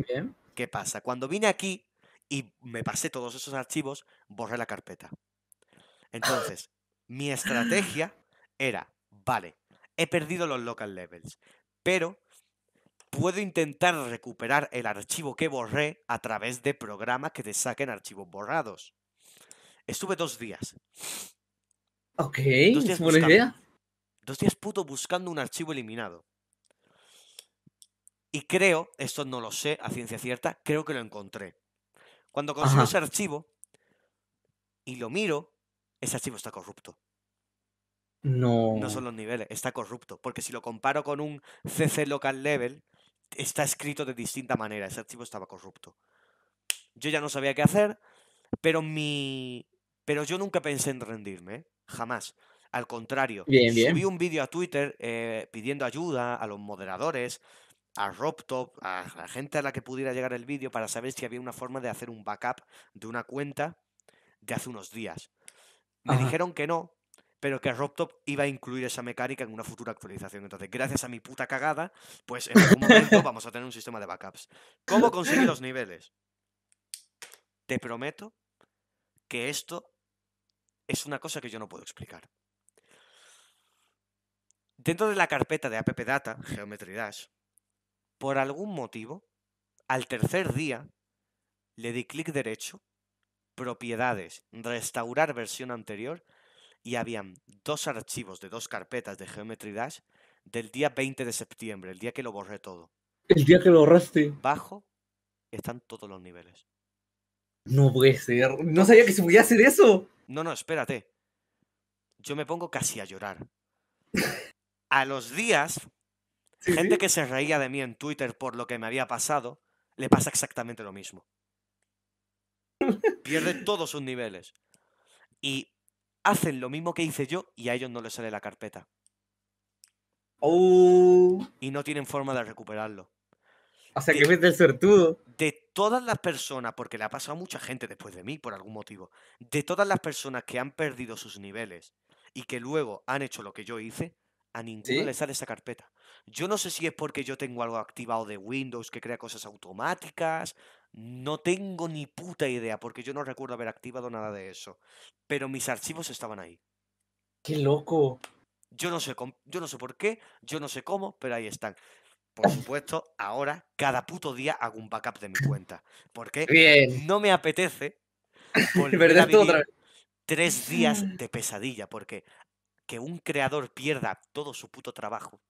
¿Qué pasa? Cuando vine aquí y me pasé todos esos archivos, borré la carpeta. Entonces, mi estrategia era, vale, he perdido los local levels, pero puedo intentar recuperar el archivo que borré a través de programas que te saquen archivos borrados. Estuve dos días. Ok, buena idea. Dos días puto buscando un archivo eliminado. Y creo, esto no lo sé a ciencia cierta, creo que lo encontré. Cuando consigo ese archivo y lo miro, ese archivo está corrupto. No. No son los niveles, está corrupto. Porque si lo comparo con un CC Local Level, está escrito de distinta manera. Ese archivo estaba corrupto. Yo ya no sabía qué hacer, pero mi. Pero yo nunca pensé en rendirme, ¿eh? jamás. Al contrario, subí un vídeo a Twitter eh, pidiendo ayuda a los moderadores, a RobTop, a la gente a la que pudiera llegar el vídeo para saber si había una forma de hacer un backup de una cuenta de hace unos días. Me dijeron que no, pero que RobTop iba a incluir esa mecánica en una futura actualización. Entonces, gracias a mi puta cagada, pues en algún momento vamos a tener un sistema de backups. ¿Cómo conseguir los niveles? Te prometo que esto es una cosa que yo no puedo explicar. Dentro de la carpeta de Data, Geometry Dash, por algún motivo, al tercer día, le di clic derecho, propiedades, restaurar versión anterior, y habían dos archivos de dos carpetas de Geometry Dash del día 20 de septiembre, el día que lo borré todo. El día que lo borraste. Bajo están todos los niveles. No puede ser. No sabía que se podía hacer eso. No, no, espérate. Yo me pongo casi a llorar. [laughs] a los días, gente que se reía de mí en Twitter por lo que me había pasado, le pasa exactamente lo mismo. Pierden [laughs] todos sus niveles. Y hacen lo mismo que hice yo y a ellos no les sale la carpeta. Oh. Y no tienen forma de recuperarlo. Hasta que ser el sortudo. De todas las personas, porque le ha pasado a mucha gente después de mí, por algún motivo, de todas las personas que han perdido sus niveles y que luego han hecho lo que yo hice, a ninguno le sale esa carpeta. Yo no sé si es porque yo tengo algo activado de Windows que crea cosas automáticas. No tengo ni puta idea, porque yo no recuerdo haber activado nada de eso. Pero mis archivos estaban ahí. ¡Qué loco! Yo no sé, yo no sé por qué, yo no sé cómo, pero ahí están. Por supuesto, ahora cada puto día hago un backup de mi cuenta. Porque no me apetece [laughs] volver a vivir tres días [laughs] de pesadilla. Porque que un creador pierda todo su puto trabajo.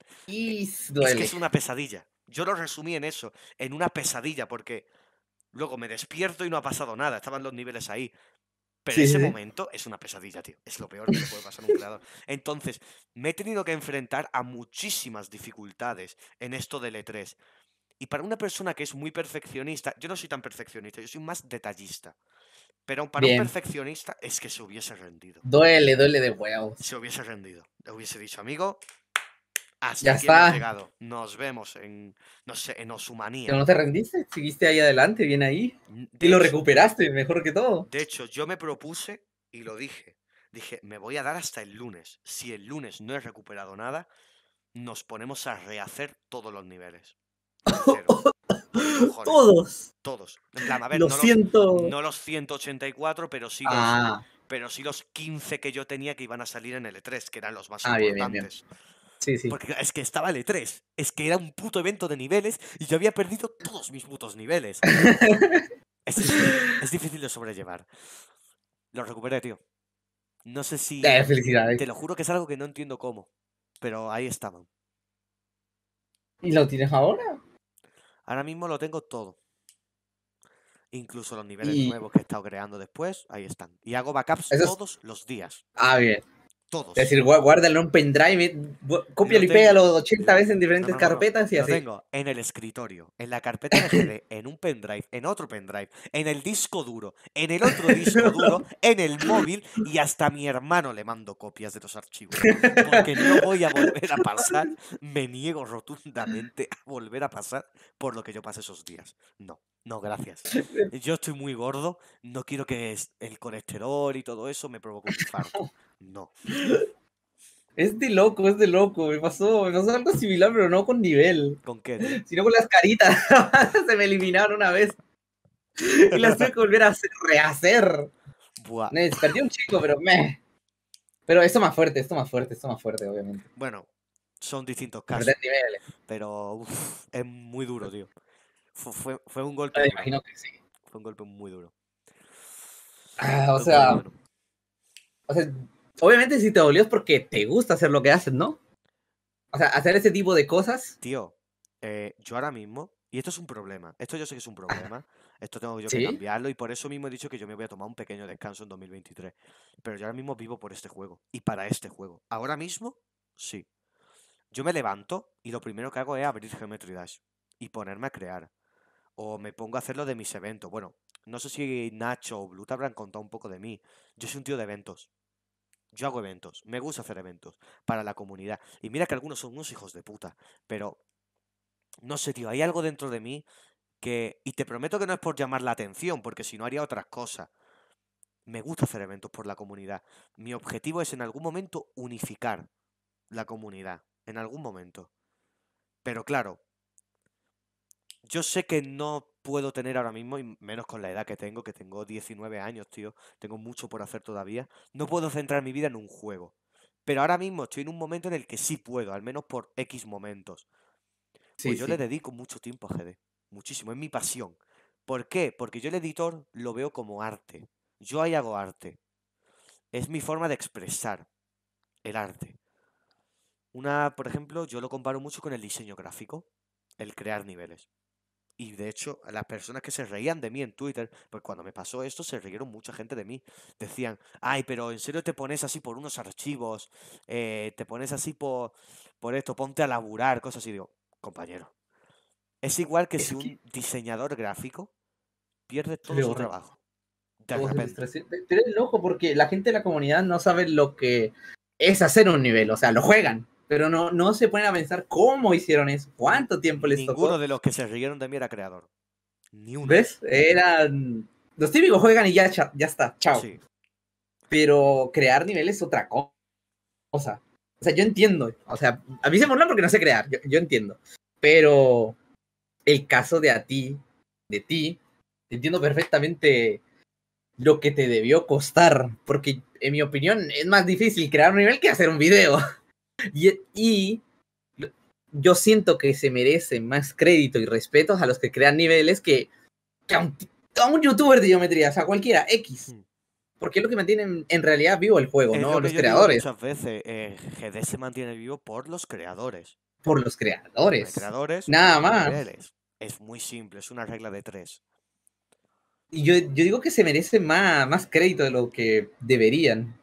Eh, y es que es una pesadilla. Yo lo resumí en eso, en una pesadilla, porque luego me despierto y no ha pasado nada, estaban los niveles ahí. Pero ese momento es una pesadilla, tío. Es lo peor que le puede pasar a un creador. Entonces, me he tenido que enfrentar a muchísimas dificultades en esto del E3. Y para una persona que es muy perfeccionista, yo no soy tan perfeccionista, yo soy más detallista. Pero para un perfeccionista es que se hubiese rendido. Duele, duele de huevos. Se hubiese rendido. Le hubiese dicho, amigo, hasta ya llegado. Nos vemos en, no sé, en Osumanía. Pero no te rendiste, seguiste ahí adelante, bien ahí. y lo recuperaste, mejor que todo. De hecho, yo me propuse y lo dije. Dije, me voy a dar hasta el lunes. Si el lunes no he recuperado nada, nos ponemos a rehacer todos los niveles. [laughs] Todos. Todos. En plan, a los no, los, no los 184, pero sí los, ah. pero sí los 15 que yo tenía que iban a salir en el E3, que eran los más ah, importantes. Porque es que estaba el E3. Es que era un puto evento de niveles y yo había perdido todos mis putos niveles. [laughs] es, difícil, de sobrellevar. Lo recuperé, tío. No sé si. Eh, te lo juro que es algo que no entiendo cómo. Pero ahí estaban. ¿Y lo tienes ahora? Ahora mismo lo tengo todo. Incluso los niveles nuevos que he estado creando después, ahí están. Y hago backups todos los días. Ah, bien. Es decir, guárdalo en pendrive, eh, cópialo y pégalo 80 veces en diferentes carpetas y lo tengo en el escritorio, en la carpeta de GD, en un pendrive, en otro pendrive, en el disco duro, en el otro disco duro, en el móvil y hasta a mi hermano le mando copias de los archivos. Porque no voy a volver a pasar, me niego rotundamente a volver a pasar por lo que yo pasé esos días. No. No, gracias. Yo estoy muy gordo, no quiero que el colesterol y todo eso me provoque un infarto. No. Es de loco, es de loco. Me pasó, me pasó algo similar, pero no con nivel. ¿Con qué? Sino con las caritas. [laughs] Se me eliminaron una vez. Y las tuve que volver a rehacer. Buah. perdí un chico, pero me. Pero esto más fuerte, esto más fuerte, esto más fuerte, obviamente. Bueno, son distintos casos. Pero es muy duro, tío. Fue, un golpe. imagino que sí. Fue un golpe muy duro. Ah, o sea. O sea, obviamente si te dolió es porque te gusta hacer lo que haces, ¿no? O sea, hacer ese tipo de cosas. Tío, eh, yo ahora mismo, y esto es un problema, esto yo sé que es un [laughs] problema, esto tengo yo que cambiarlo y por eso mismo he dicho que yo me voy a tomar un pequeño descanso en 2023. Pero yo ahora mismo vivo por este juego y para este juego. Ahora mismo, sí. Yo me levanto y lo primero que hago es abrir Geometry Dash y ponerme a crear. O me pongo a hacer lo de mis eventos. Bueno, no sé si Nacho o Blue habrán contado un poco de mí. Yo soy un tío de eventos. Yo hago eventos, me gusta hacer eventos para la comunidad. Y mira que algunos son unos hijos de puta, pero no sé, tío, hay algo dentro de mí que... Y te prometo que no es por llamar la atención, porque si no haría otras cosas. Me gusta hacer eventos por la comunidad. Mi objetivo es en algún momento unificar la comunidad, en algún momento. Pero claro, yo sé que no puedo tener ahora mismo, y menos con la edad que tengo, que tengo 19 años, tío, tengo mucho por hacer todavía, no puedo centrar mi vida en un juego. Pero ahora mismo estoy en un momento en el que sí puedo, al menos por X momentos. pues yo le dedico mucho tiempo a GD, muchísimo, es mi pasión. ¿Por qué? Porque yo el editor lo veo como arte. Yo ahí hago arte. Es mi forma de expresar el arte. Una, por ejemplo, yo lo comparo mucho con el diseño gráfico, el crear niveles. Y de hecho, las personas que se reían de mí en Twitter, pues cuando me pasó esto, se rieron mucha gente de mí. Decían, ay, pero en serio te pones así por unos archivos, eh, te pones así por, por esto, ponte a laburar, cosas así. Digo, compañero, es igual que si un diseñador gráfico pierde todo su trabajo. De loco porque la gente de la comunidad no sabe lo que es hacer un nivel, o sea, lo juegan pero no, no se ponen a pensar cómo hicieron eso, cuánto tiempo les tocó. Ninguno de los que se rieron de mí era creador. Ni ¿Ves? Eran. Los típicos juegan y ya, ya está, chao. Pero crear niveles es otra cosa. O sea, yo entiendo. O sea, a mí se burlan porque no sé crear, yo, yo entiendo. Pero el caso de a ti, de ti, entiendo perfectamente lo que te debió costar. Porque, en mi opinión, es más difícil crear un nivel que hacer un video. [laughs] Y, yo siento que se merecen más crédito y respeto a los que crean niveles que, a, un, youtuber de geometría, o sea, cualquiera, X. Hmm. Porque es lo que mantienen en realidad vivo el juego, ¿no? los creadores. Muchas veces eh, GD se mantiene vivo por los creadores. Por los creadores. creadores. Nada más. Es muy simple, es una regla de tres. Y yo, digo que se merece más, más crédito de lo que deberían.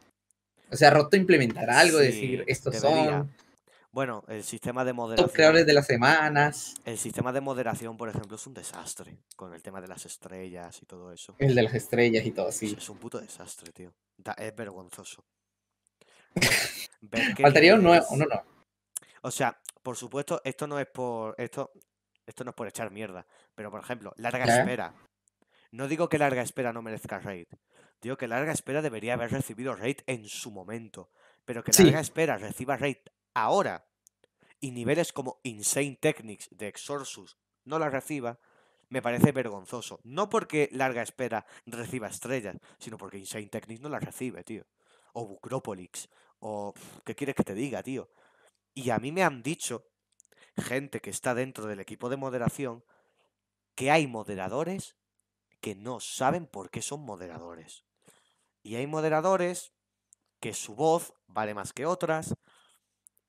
O sea, Roto implementar algo, decir, estos son. Bueno, el sistema de moderación. Los creadores de las semanas. El sistema de moderación, por ejemplo, es un desastre. Con el tema de las estrellas y todo eso. El de las estrellas y todo, sí. Es un puto desastre, tío. es vergonzoso. [laughs] Faltaría un no, no. O sea, por supuesto, esto no es por. Esto, esto no es por echar mierda. Pero, por ejemplo, larga ¿Eh? espera. No digo que larga espera no merezca raid. Digo que larga espera debería haber recibido raid en su momento. Pero que larga espera reciba raid ahora y niveles como Insane Technics de Exorcus no la reciba, me parece vergonzoso. No porque larga espera reciba estrellas, sino porque Insane Technics no la recibe, tío. O Bucropolix, o qué quieres que te diga, tío. Y a mí me han dicho gente que está dentro del equipo de moderación que hay moderadores que no saben por qué son moderadores. Y hay moderadores que su voz vale más que otras.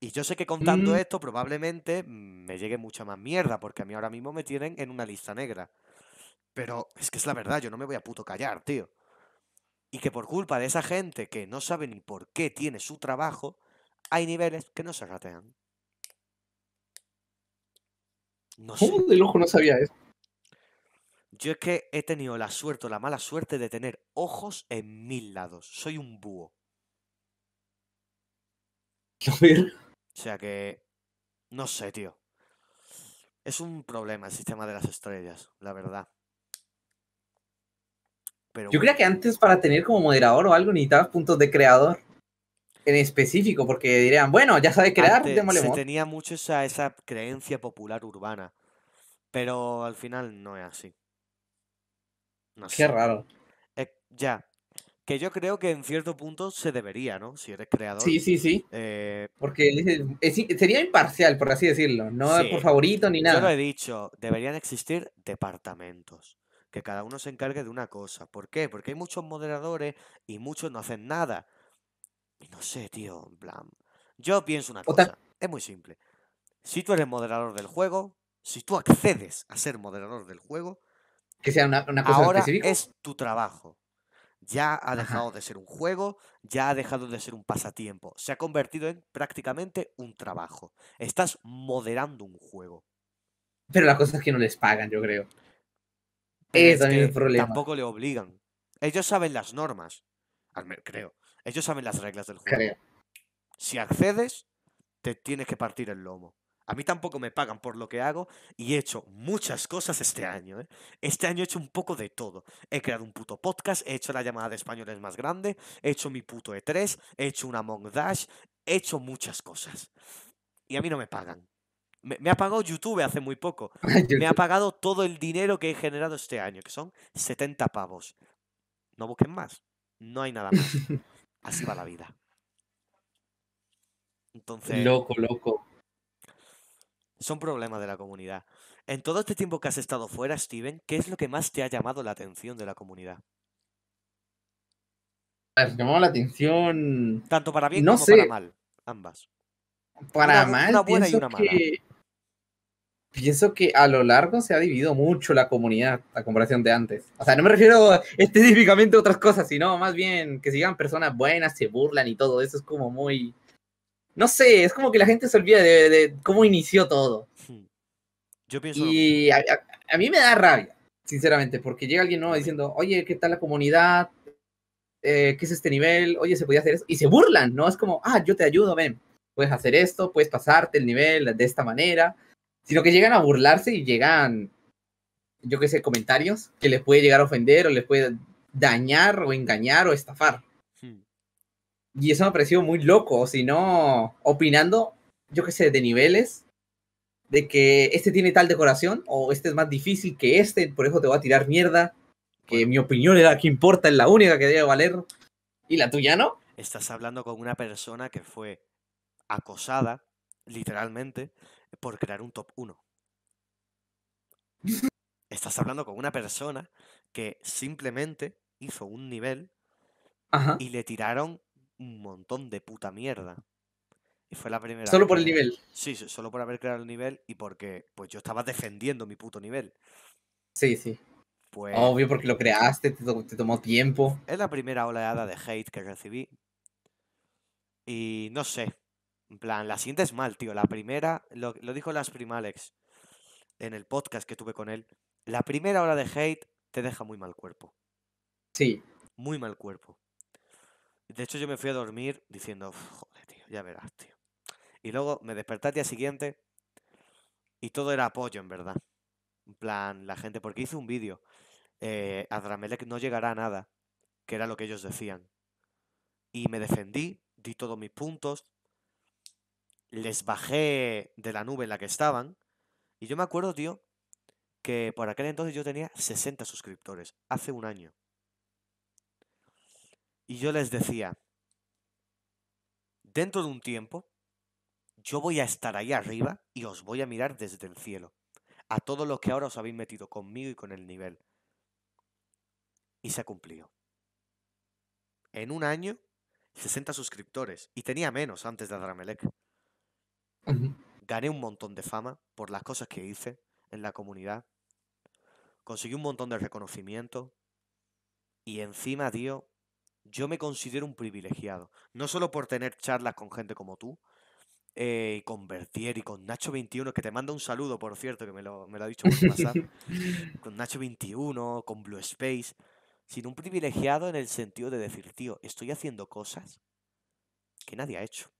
Y yo sé que contando mm. esto probablemente me llegue mucha más mierda, porque a mí ahora mismo me tienen en una lista negra. Pero es que es la verdad, yo no me voy a puto callar, tío. Y que por culpa de esa gente que no sabe ni por qué tiene su trabajo, hay niveles que no se ratean. No [laughs] del ojo no sabía eso. Yo es que he tenido la suerte o la mala suerte de tener ojos en mil lados. Soy un búho. [laughs] O sea que. No sé, tío. Es un problema el sistema de las estrellas, la verdad. Yo creía que antes para tener como moderador o algo necesitabas puntos de creador en específico, porque dirían, bueno, ya sabes crear, antes, Se tenía mucho esa, esa creencia popular urbana, pero al final no es así. Qué raro. Eh, ya. Que yo creo que en cierto punto se debería, ¿no? Si eres creador. Sí, sí, sí. Eh, Porque eh, sería imparcial, por así decirlo. No es por favorito ni nada. Yo lo he dicho, deberían existir departamentos. Que cada uno se encargue de una cosa. ¿Por qué? Porque hay muchos moderadores y muchos no hacen nada. Y no sé, tío, en Yo pienso una cosa. Es muy simple. Si tú eres moderador del juego, si tú accedes a ser moderador del juego, que sea una, Ahora es tu trabajo. Ya ha dejado de ser un juego, ya ha dejado de ser un pasatiempo. Se ha convertido en prácticamente un trabajo. Estás moderando un juego. Pero la cosa es que no les pagan, yo creo. Es el problema. Tampoco le obligan. Ellos saben las normas. Creo. Ellos saben las reglas del juego. Si accedes, te tienes que partir el lomo. A mí tampoco me pagan por lo que hago y he hecho muchas cosas este año. ¿eh? Este año he hecho un poco de todo. He creado un puto podcast, he hecho la llamada de españoles más grande, he hecho mi puto E3, he hecho una Among Dash, he hecho muchas cosas. Y a mí no me pagan. Me, ha pagado YouTube hace muy poco. [laughs] me ha pagado todo el dinero que he generado este año, que son 70 pavos. No busquen más. No hay nada más. [laughs] Así va la vida. Entonces. Loco, loco son problemas de la comunidad. En todo este tiempo que has estado fuera, Steven, ¿qué es lo que más te ha llamado la atención de la comunidad? ha ah, pues, llamado la atención. Tanto para bien como para mal, ambas. Para mal, una pienso Que... Pienso que a lo largo se ha dividido mucho la comunidad a comparación de antes. O sea, no me refiero [laughs] específicamente a otras cosas, sino más bien que sigan personas buenas, se burlan y todo. Eso es como muy no sé, es como que la gente se olvida de, cómo inició todo. Hmm. Yo pienso. Y a, mí me da rabia, sinceramente, porque llega alguien nuevo diciendo, oye, ¿qué tal la comunidad? Eh, ¿Qué es este nivel? Oye, ¿se podía hacer eso? Y se burlan, ¿no? Es como, ah, yo te ayudo, ven, puedes hacer esto, puedes pasarte el nivel de esta manera. Sino que llegan a burlarse y llegan, yo qué sé, comentarios que les puede llegar a ofender o les puede dañar o engañar o estafar. Y eso me ha parecido muy loco, si no, opinando, yo qué sé, de niveles, de que este tiene tal decoración o este es más difícil que este, por eso te voy a tirar mierda, que mi opinión era que importa, es la única que debe valer, y la tuya no. Estás hablando con una persona que fue acosada, literalmente, por crear un top 1. [laughs] Estás hablando con una persona que simplemente hizo un nivel y le tiraron un montón de puta mierda. Y fue la primera. Solo por el nivel. Sí, solo por haber creado el nivel y porque pues yo estaba defendiendo mi puto nivel. Sí, sí. Pues Obvio, porque lo creaste, te, tomó tiempo. Es la primera oleada de hate que recibí. Y no sé. En plan, la sientes mal, tío. La primera, lo, lo dijo Las Primalex en el podcast que tuve con él. La primera ola de hate te deja muy mal cuerpo. Sí. Muy mal cuerpo. De hecho, yo me fui a dormir diciendo, joder, tío, ya verás, tío. Y luego me desperté al día siguiente y todo era apoyo, en verdad. En plan, la gente, porque hice un vídeo. Eh, Adramelec no llegará a nada, que era lo que ellos decían. Y me defendí, di todos mis puntos, les bajé de la nube en la que estaban. Y yo me acuerdo, tío, que por aquel entonces yo tenía 60 suscriptores, hace un año. Y yo les decía, dentro de un tiempo, yo voy a estar ahí arriba y os voy a mirar desde el cielo. A todos los que ahora os habéis metido conmigo y con el nivel. Y se cumplió En un año, 60 suscriptores. Y tenía menos antes de Adramelec Gané un montón de fama por las cosas que hice en la comunidad. Conseguí un montón de reconocimiento. Y encima, dio yo me considero un privilegiado, no solo por tener charlas con gente como tú, eh, y con Bertier y con Nacho21, que te manda un saludo, por cierto, que me lo, me lo ha dicho mucho [laughs] con Nacho21, con Blue Space, sino un privilegiado en el sentido de decir, tío, estoy haciendo cosas que nadie ha hecho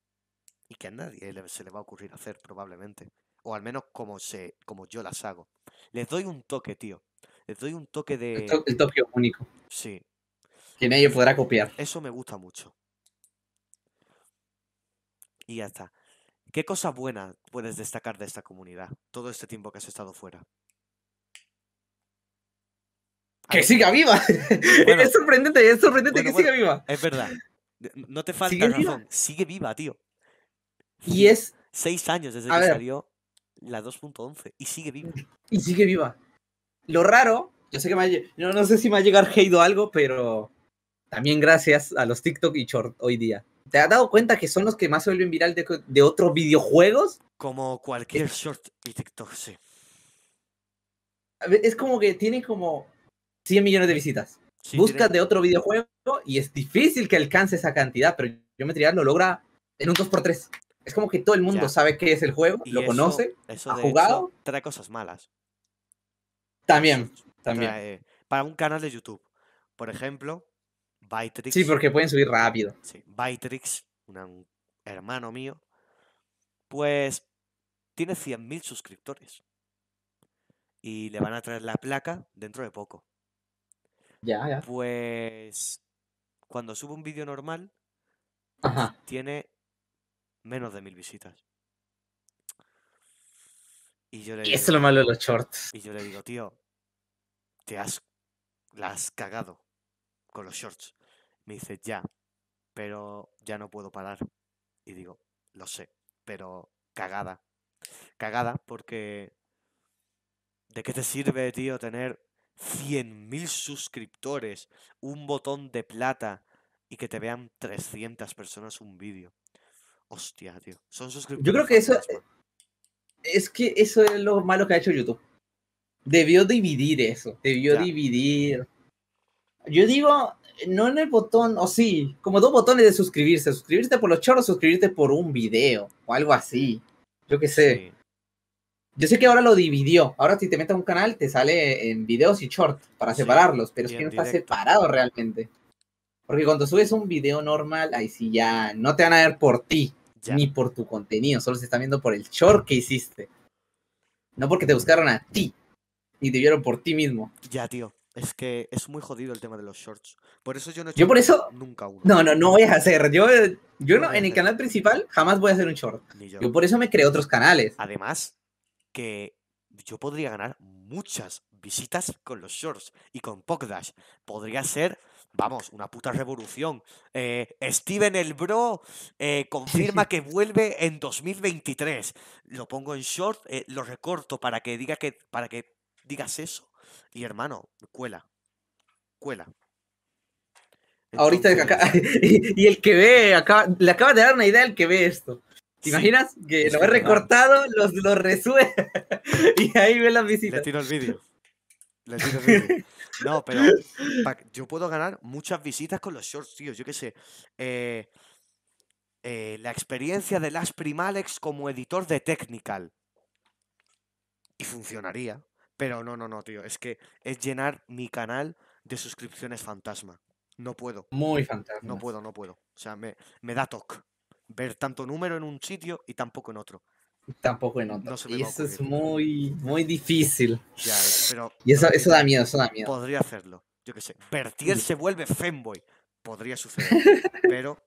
y que a nadie se le va a ocurrir hacer probablemente, o al menos como, se, como yo las hago. Les doy un toque, tío, les doy un toque de... El toque único. Sí, que ello, podrá copiar. Eso me gusta mucho. Y ya está. ¿Qué cosa buena puedes destacar de esta comunidad todo este tiempo que has estado fuera? ¡Que siga viva! [laughs] es sorprendente, es sorprendente que siga viva. Es verdad. No te falta ¿Sigue razón. Sigue viva, tío. Y es. Seis años desde que salió la 2.11 y sigue viva. Y sigue viva. Lo raro, yo sé que no, sé si me va a llegar algo, pero también gracias a los TikTok y short hoy día. ¿Te has dado cuenta que son los que más se vuelven viral de, otros videojuegos? Como cualquier short y TikTok, sí. Es como que tiene como 100 millones de visitas. Busca Buscas de otro videojuego y es difícil que alcance esa cantidad, pero Geometry Dash lo logra en un 2x3. Es como que todo el mundo sabe qué es el juego, lo conoce, ha jugado. trae cosas malas. También, también. para un canal de YouTube, por ejemplo, Bytrix. Sí, porque pueden subir rápido. Sí, Bytrix, un hermano mío, pues tiene 100.000 suscriptores. Y le van a traer la placa dentro de poco. Ya, ya. Pues cuando subo un vídeo normal, tiene menos de mil visitas. Y yo le digo, es lo malo de los shorts. Y yo le digo, tío, te has, la has cagado con los shorts. Me dice, ya, pero ya no puedo parar. Y digo, lo sé, pero cagada. Cagada porque... ¿De qué te sirve, tío, tener 100.000 suscriptores, un botón de plata y que te vean 300 personas un vídeo? Hostia, tío. Son Yo creo que eso... Es que eso es lo malo que ha hecho YouTube. Debió dividir eso. Debió dividir yo digo, no en el botón, o sí, como dos botones de suscribirse. Suscribirte por los o suscribirte por un video o algo así. Yo qué sé. Yo sé que ahora lo dividió. Ahora si te metes a un canal te sale en videos y shorts para separarlos, pero es que no está separado realmente. Porque cuando subes un video normal, ahí sí ya no te van a ver por ti, ni por tu contenido, solo se están viendo por el short que hiciste. No porque te buscaron a ti, ni te vieron por ti mismo. Ya, tío. Es que es muy jodido el tema de los shorts. Por eso yo no he yo por eso, nunca uno. No, no, no voy a hacer. Yo, eh, yo no, en el canal principal jamás voy a hacer un short. Yo. por eso me creo otros canales. Además, que yo podría ganar muchas visitas con los shorts y con Pogdash. Podría ser, vamos, una puta revolución. Eh, Steven el Bro eh, [laughs] confirma que vuelve en 2023. Lo pongo en short, lo recorto para que diga que, para que digas eso y hermano, cuela. Cuela. Ahorita [laughs] y, el que ve, le acabas de dar una idea al que ve esto. ¿Te imaginas? que lo he recortado, los, lo resuelve [laughs] y ahí ve las visitas. Le tiro el vídeo. [laughs] No, pero yo puedo ganar muchas visitas con los shorts, tío. Yo qué sé. Eh, eh, la experiencia de Las Primalex como editor de Technical. Y funcionaría. Pero no, no, no, tío. Es que es llenar mi canal de suscripciones fantasma. No puedo. Muy fantasma. No puedo, no puedo. O sea, me, me da toc. Ver tanto número en un sitio y tampoco en otro. Tampoco en otro. y eso es muy, muy difícil. Ya, eh, pero. Y eso, da miedo, eso da miedo. Podría hacerlo. Yo qué sé. Vertier se vuelve Femboy. Podría suceder. [laughs] pero.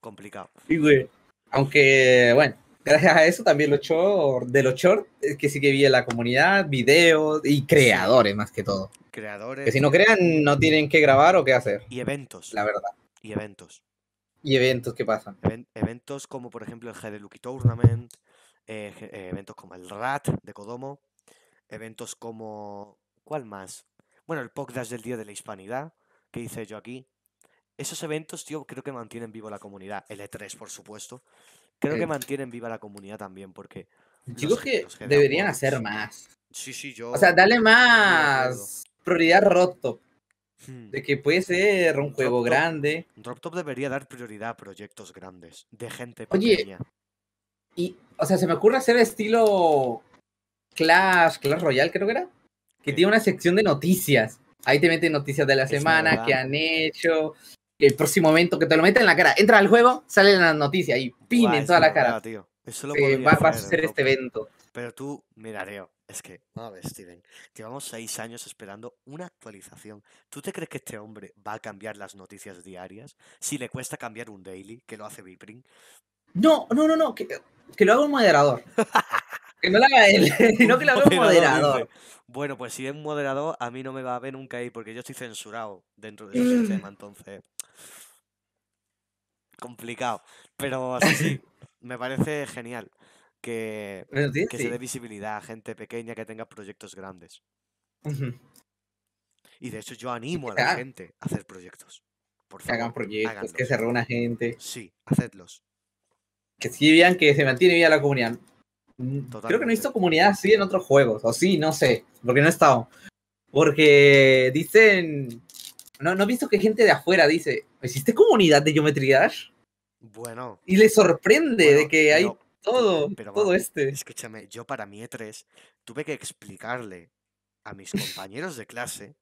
Complicado. güey. Aunque, bueno, gracias a eso también los shorts, de los shorts, que sí que vi en la comunidad, videos y creadores más que todo. Creadores. Que si no crean, no tienen que grabar o qué hacer. Y eventos. La verdad. Y eventos. Y eventos que pasan. eventos como por ejemplo el Hedeluki Tournament, eh, eh, eventos como el RAT de Kodomo, eventos como... ¿Cuál más? Bueno, el podcast del Día de la Hispanidad, que hice yo aquí. Esos eventos, tío, creo que mantienen vivo la comunidad. El E3, por supuesto. Creo que eh, mantienen viva la comunidad también, porque. Yo que deberían hacer más. Sí, sí, yo. O sea, dale más prioridad Roto. Hmm. De que puede ser un, juego grande. top debería dar prioridad a proyectos grandes, de gente pequeña. Oye, y, o sea, se me ocurre hacer estilo Clash, Clash Royale, creo que era. Que tiene una sección de noticias. Ahí te meten noticias de la semana, que han hecho, el próximo momento que te lo meten en la cara. Entra al juego, sale las noticias y pin en toda la cara. Verdad, tío. lo va, a ser este evento. Pero tú, mira, es que, a ver, Steven, llevamos seis años esperando una actualización. ¿Tú te crees que este hombre va a cambiar las noticias diarias? Si le cuesta cambiar un daily, que lo hace Vipring. No, no, no, no, que, lo haga un moderador. [laughs] que no lo haga él, [laughs] sino que lo haga un moderador. Bueno, pues si es un moderador, a mí no me va a ver nunca ahí, porque yo estoy censurado dentro de mm. sistema, entonces complicado. Pero así sí, me parece genial que, que se dé visibilidad a gente pequeña que tenga proyectos grandes. Y de hecho yo animo a la gente a hacer proyectos. Por favor, que hagan proyectos, que se reúna gente. Sí, hacedlos. Que sí vean que se mantiene viva la comunidad. Mm, creo que no he visto comunidad así en otros juegos, o sí, no sé, porque no he estado. Porque dicen... No, no he visto que gente de afuera dice, Existe comunidad de Geometry Dash? Bueno. Y le sorprende de que hay todo, todo este. Escúchame, yo para mi E3 tuve que explicarle a mis compañeros de clase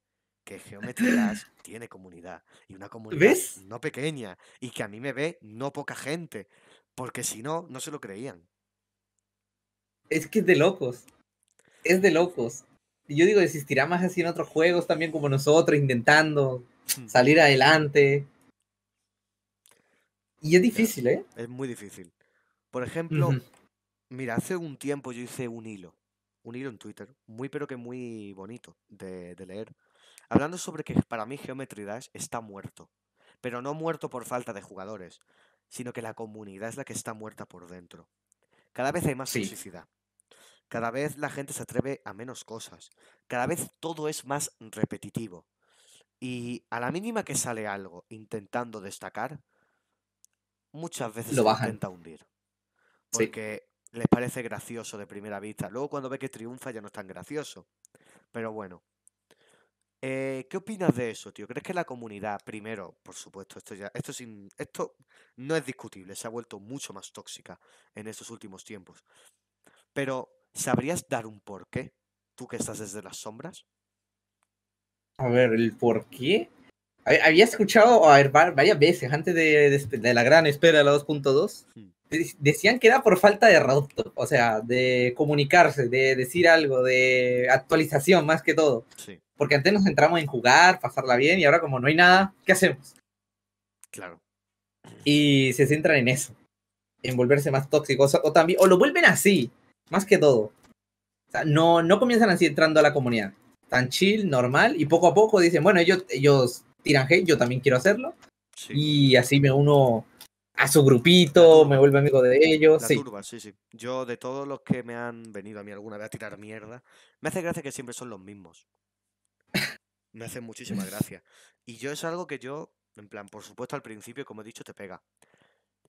que Geometry Dash [laughs] tiene comunidad. Y una comunidad no pequeña. Y que a mí me ve no poca gente. Porque si no, no se lo creían. Es que es de locos. Es de locos. Y yo digo, existirá más así en otros juegos también como nosotros, intentando hmm. salir adelante. Y es difícil, ¿eh? Es muy difícil. Por ejemplo, mira, hace un tiempo yo hice un hilo, un hilo en Twitter, muy pero que muy bonito de, leer, hablando sobre que para mí Geometry Dash está muerto, pero no muerto por falta de jugadores, sino que la comunidad es la que está muerta por dentro. Cada vez hay más sí. Cada vez la gente se atreve a menos cosas. Cada vez todo es más repetitivo. Y a la mínima que sale algo intentando destacar, muchas veces lo a intenta hundir. Porque les parece gracioso de primera vista. Luego cuando ve que triunfa ya no es tan gracioso. Pero bueno. Eh, ¿Qué opinas de eso, tío? ¿Crees que la comunidad, primero, por supuesto, esto ya, esto sin, esto no es discutible, se ha vuelto mucho más tóxica en estos últimos tiempos. Pero, ¿sabrías dar un porqué? Tú que estás desde las sombras. A ver, el qué...? Había escuchado a varias veces antes este, de, la gran espera de la 2.2, decían que era por falta de roto o sea, de comunicarse, de decir algo, de actualización más que todo. Porque antes nos centramos en jugar, pasarla bien, y ahora como no hay nada, ¿qué hacemos? Claro. Y se centran en eso, en volverse más tóxicos, o, también, o lo vuelven así, más que todo. no, no comienzan así entrando a la comunidad. Tan chill, normal, y poco a poco dicen, bueno, ellos, ellos tiran hate, yo también quiero hacerlo. Y así me uno a su grupito, me vuelvo amigo de ellos. La sí. sí, sí. Yo, de todos los que me han venido a mí alguna vez a tirar mierda, me hace gracia que siempre son los mismos. [laughs] me hace muchísima gracia. Y yo es algo que yo, en plan, por supuesto, al principio, como he dicho, te pega.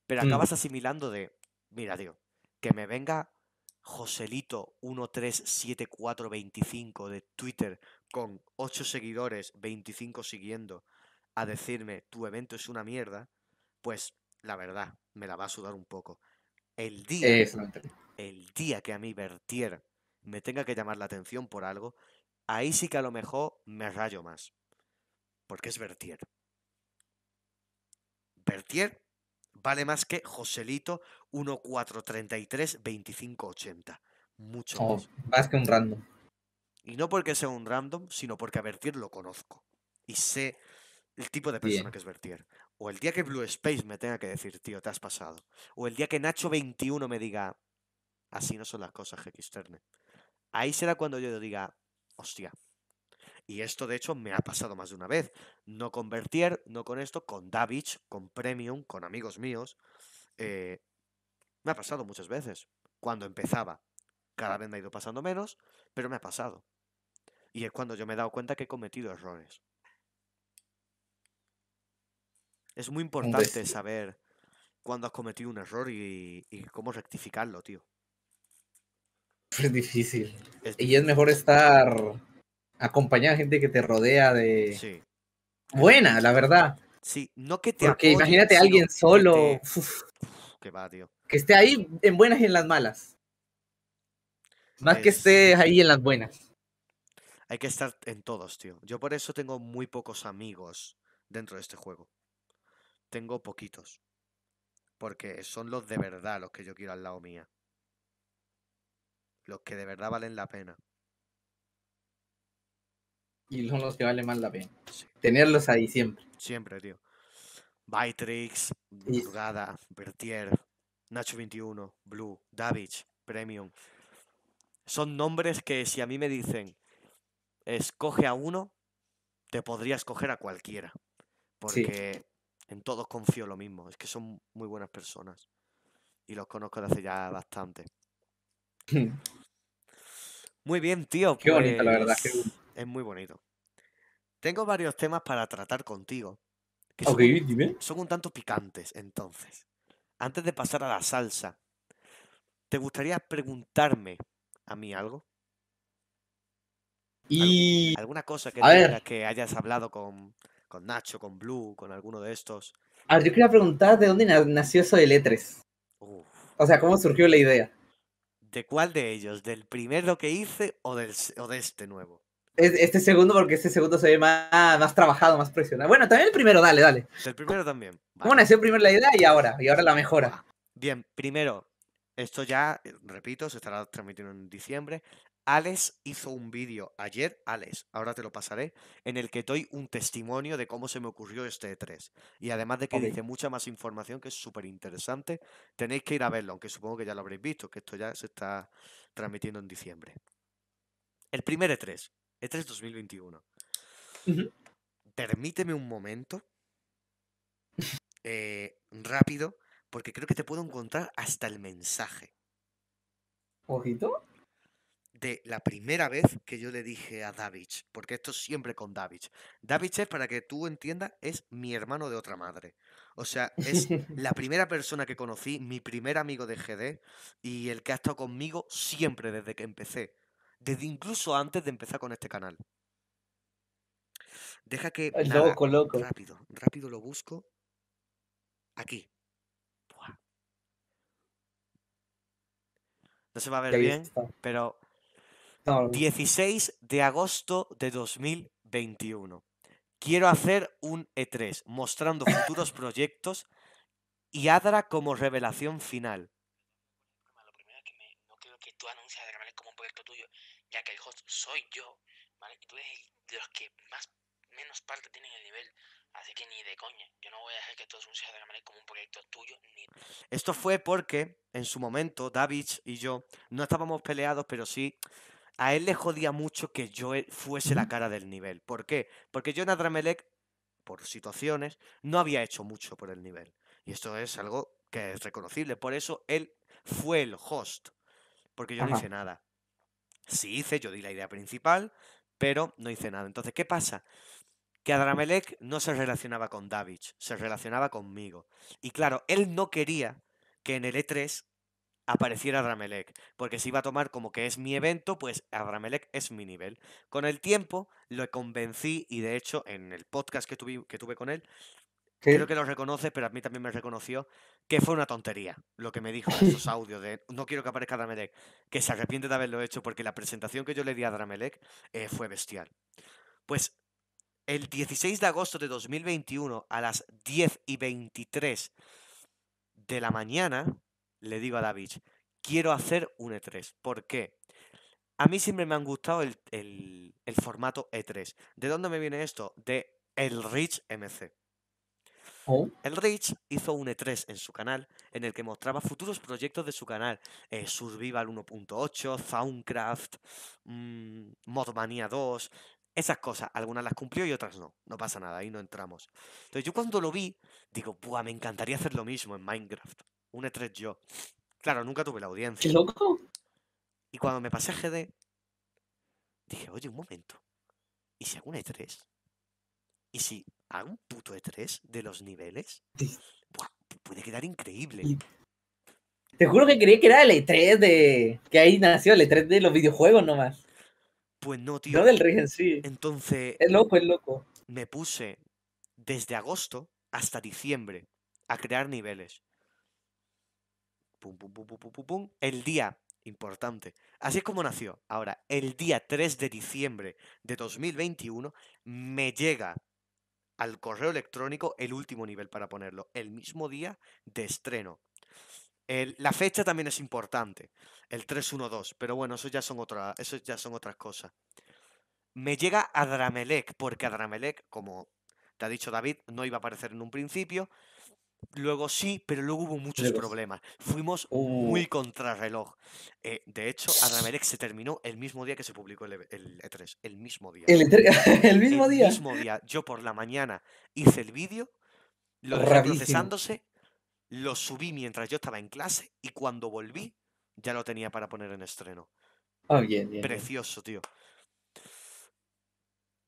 Pero mm. acabas asimilando de, mira, tío, que me venga Joselito 137425 de Twitter con 8 seguidores, 25 siguiendo, a decirme tu evento es una mierda, pues la verdad, me la va a sudar un poco. El día, el día que a mí vertier me tenga que llamar la atención por algo, ahí sí que a lo mejor me rayo más. Porque es vertier. Vertier vale más que Joselito 1433-2580. Mucho oh, más. Más que un random. Y no porque sea un random, sino porque a Vertier lo conozco. Y sé el tipo de persona que es Vertier. O el día que Blue Space me tenga que decir, tío, te has pasado. O el día que Nacho21 me diga, así no son las cosas, Hexterne. Ahí será cuando yo diga, hostia. Y esto, de hecho, me ha pasado más de una vez. No con Vertier, no con esto, con Davich, con Premium, con amigos míos. Eh, me ha pasado muchas veces. Cuando empezaba, cada vez me ha ido pasando menos, pero me ha pasado. Y es cuando yo me he dado cuenta que he cometido errores. Es muy importante saber cuándo has cometido un error y, cómo rectificarlo, tío. Pues es difícil. Y es mejor estar acompañado de gente que te rodea de... Buena, la verdad. Sí, no que te... Porque imagínate a alguien solo... Que, va, tío. Que esté ahí en buenas y en las malas. Más que esté ahí en las buenas. Hay que estar en todos, tío. Yo por eso tengo muy pocos amigos dentro de este juego. Tengo poquitos. Porque son los de verdad los que yo quiero al lado mía. Los que de verdad valen la pena. Y son los que valen más la pena. Tenerlos ahí siempre. Siempre, tío. Bytrix, Burgada, Vertier, Nacho21, Blue, Davich, Premium. Son nombres que si a mí me dicen, escoge a uno, te podría escoger a cualquiera. Porque en todos confío lo mismo. Es que son muy buenas personas. Y los conozco desde hace ya bastante. [laughs] muy bien, tío. Qué bonito, la verdad. Pues, es muy bonito. Tengo varios temas para tratar contigo. son un tanto picantes, entonces. Antes de pasar a la salsa, ¿te gustaría preguntarme a mí algo? Y... ¿Alguna cosa que, que hayas hablado con, Nacho, con Blue, con alguno de estos? A ver, yo quería preguntar de dónde nació eso del E3. O sea, ¿cómo surgió la idea? ¿De cuál de ellos? ¿Del primero que hice o, del, o de este nuevo? Este segundo, porque este segundo se ve más, trabajado, más presionado. Bueno, también el primero, dale, dale. El primero también. bueno ¿Cómo el primero la idea y ahora? Y ahora la mejora. Bien, primero, esto ya, repito, se estará transmitiendo en diciembre. Alex hizo un vídeo ayer, Alex, ahora te lo pasaré, en el que doy un testimonio de cómo se me ocurrió este E3. Y además de que dice mucha más información que es súper interesante, tenéis que ir a verlo, aunque supongo que ya lo habréis visto, que esto ya se está transmitiendo en diciembre. El primer E3, E3 2021. Permíteme un momento, eh, rápido, porque creo que te puedo encontrar hasta el mensaje. ¿Ojito? la primera vez que yo le dije a David porque esto siempre con David David es, para que tú entiendas, es mi hermano de otra madre. O sea, es [laughs] la primera persona que conocí, mi primer amigo de GD y el que ha estado conmigo siempre desde que empecé. Desde incluso antes de empezar con este canal. Deja que. Rápido, rápido lo busco. Aquí. No se va a ver bien, pero 16 de agosto de 2021. Quiero hacer un E3 mostrando futuros [coughs] proyectos y Adra como revelación final. Lo primero es que me, no quiero que tú anuncies a Dragonales como un proyecto tuyo, ya que el host soy yo, ¿vale? Y tú eres de los que más menos parte tienen el nivel. Así que ni de coña, yo no voy a dejar que tú anuncies a Dragonales como un proyecto tuyo. Ni... Esto fue porque en su momento David y yo no estábamos peleados, pero sí a él le jodía mucho que yo e, fuese la cara del nivel. ¿Por qué? Porque yo en Adramelec, por situaciones, no había hecho mucho por el nivel. Y esto es algo que es reconocible. Por eso él fue el host. Porque yo no hice nada. Sí hice, yo di la idea principal, pero no hice nada. Entonces, ¿qué pasa? Que Adramelec no se relacionaba con David, se relacionaba conmigo. Y claro, él no quería que en el E3 apareciera Dramelec, porque se iba a tomar como que es mi evento, pues Ramelec es mi nivel. Con el tiempo lo convencí y de hecho en el podcast que tuve, que tuve con él, creo que lo reconoce, pero a mí también me reconoció que fue una tontería lo que me dijo en esos [laughs] audios de no quiero que aparezca Dramelec, que se arrepiente de haberlo hecho porque la presentación que yo le di a Dramelec eh, fue bestial. Pues el 16 de agosto de 2021 a las 10 y 23 de la mañana, le digo a David, quiero hacer un E3. ¿Por qué? A mí siempre me han gustado el, formato E3. ¿De dónde me viene esto? De el Rich MC. El Rich hizo un E3 en su canal en el que mostraba futuros proyectos de su canal. Eh, Survival 1.8, Soundcraft, mm, Modmania 2, esas cosas. Algunas las cumplió y otras no. No pasa nada, ahí no entramos. Entonces yo cuando lo vi, digo, me encantaría hacer lo mismo en Minecraft un E3 yo. Claro, nunca tuve la audiencia. ¿Qué loco? Y cuando me pasé a GD, dije, oye, un momento. ¿Y si hago un E3? ¿Y si hago un puto E3 de los niveles? Buah, puede quedar increíble. Te juro que creí que era el E3 de. que ahí nació el E3 de los videojuegos nomás. Pues no, tío. No del rey sí. Entonces. Es loco, es loco. Me puse desde agosto hasta diciembre a crear niveles pum, el día importante. Así es como nació. Ahora, el día 3 de diciembre de 2021 me llega al correo electrónico el último nivel para ponerlo, el mismo día de estreno. la fecha también es importante, el 312, pero bueno, eso ya son, otra, eso ya son otras cosas. Me llega Adramelec, porque Adramelec, como te ha dicho David, no iba a aparecer en un principio, Luego sí, pero luego hubo muchos problemas. Fuimos uh. muy contrarreloj. Eh, de hecho, Adamerex se terminó el mismo día que se publicó el, E3. E el mismo día. ¿El, e [laughs] mismo día? El mismo día. Yo por la mañana hice el vídeo, lo dejé lo subí mientras yo estaba en clase y cuando volví ya lo tenía para poner en estreno. Ah, bien, Precioso, tío.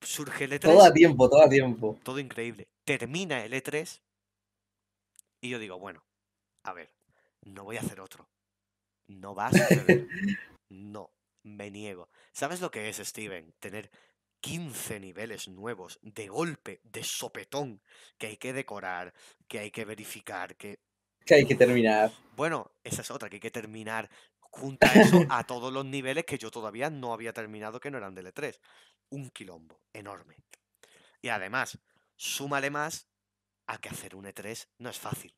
Surge el E3. Todo a tiempo, todo a tiempo. Todo increíble. Termina el E3 y yo digo, bueno, a ver, no voy a hacer otro. No vas a [laughs] No, me niego. ¿Sabes lo que es, Steven? Tener 15 niveles nuevos de golpe, de sopetón, que hay que decorar, que hay que verificar, que... Que hay que terminar. Bueno, esa es otra, que hay que terminar. Junta eso a [laughs] todos los niveles que yo todavía no había terminado, que no eran de L3. Un quilombo enorme. Y además, súmale más a que hacer un E3 no es fácil.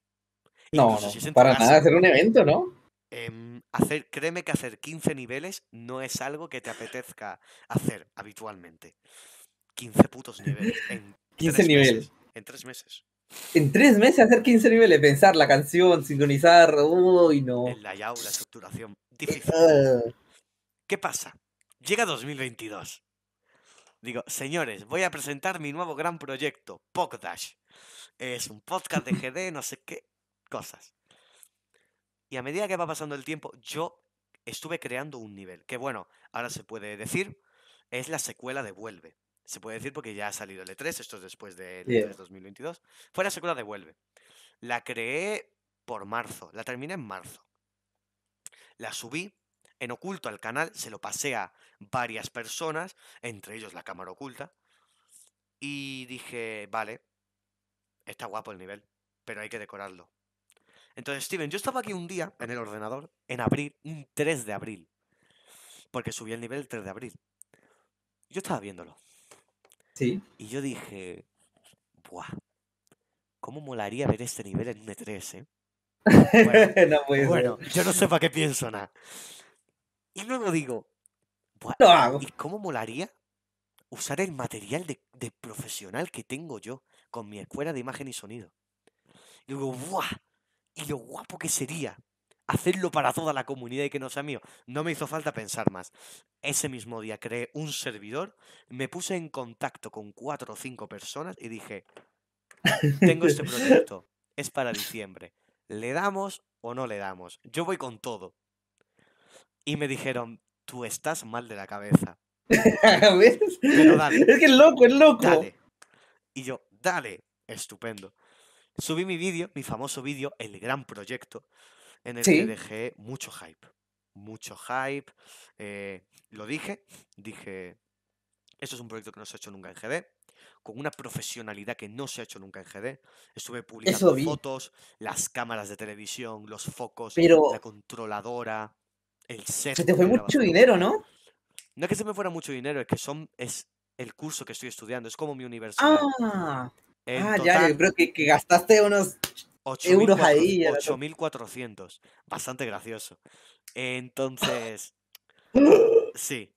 No, no para nada hacer un evento, ¿no? Em, hacer, créeme que hacer 15 niveles no es algo que te apetezca hacer habitualmente. 15 putos niveles. [laughs] En 15 niveles. en 3 meses. En 3 meses hacer 15 niveles, pensar la canción, sincronizar, y no. La layout, la estructuración, difícil. Ah. ¿Qué pasa? Llega 2022. Digo, señores, voy a presentar mi nuevo gran proyecto, Pogdash es un podcast de GD, [laughs] no sé qué, cosas. Y a medida que va pasando el tiempo, yo estuve creando un nivel, que bueno, ahora se puede decir, es la secuela de Vuelve. Se puede decir porque ya ha salido el E3, esto es después del de E3 2022. Fue la secuela de Vuelve. La creé por marzo, la terminé en marzo. La subí en oculto al canal, se lo pasé a varias personas, entre ellos la cámara oculta, y dije, vale, está guapo el nivel, pero hay que decorarlo. Entonces, Steven, yo estaba aquí un día en el ordenador, en abril, un 3 de abril, porque subí el nivel el 3 de abril. Yo estaba viéndolo. Sí. Y yo dije, ¡buah! ¿Cómo molaría ver este nivel en un E3, eh? Bueno, [laughs] no yo no sé para qué pienso nada. Y luego digo, ¿Y cómo molaría usar el material de profesional que tengo yo? con mi escuela de imagen y sonido. Y digo, ¡buah! Y lo guapo que sería hacerlo para toda la comunidad y que no sea mío. No me hizo falta pensar más. Ese mismo día creé un servidor, me puse en contacto con cuatro o cinco personas y dije, tengo este proyecto, es para diciembre. ¿Le damos o no le damos? Yo voy con todo. Y me dijeron, tú estás mal de la cabeza. [laughs] Pero dale, es que es loco, es loco. Dale. Y yo, dale, estupendo. Subí mi vídeo, mi famoso vídeo, El Gran Proyecto, en el ¿Sí? dejé mucho hype, mucho hype. Eh, lo dije, dije, esto es un proyecto que no se ha hecho nunca en GD, con una profesionalidad que no se ha hecho nunca en GD. Estuve publicando fotos, las cámaras de televisión, los focos, la controladora, el set. Se te fue mucho dinero, ¿no? No es que se me fuera mucho dinero, es que son, es el curso que estoy estudiando, es como mi universidad. Ah, ah ya, yo creo que, gastaste unos euros ahí. 8.400, bastante gracioso. Entonces, [laughs] sí,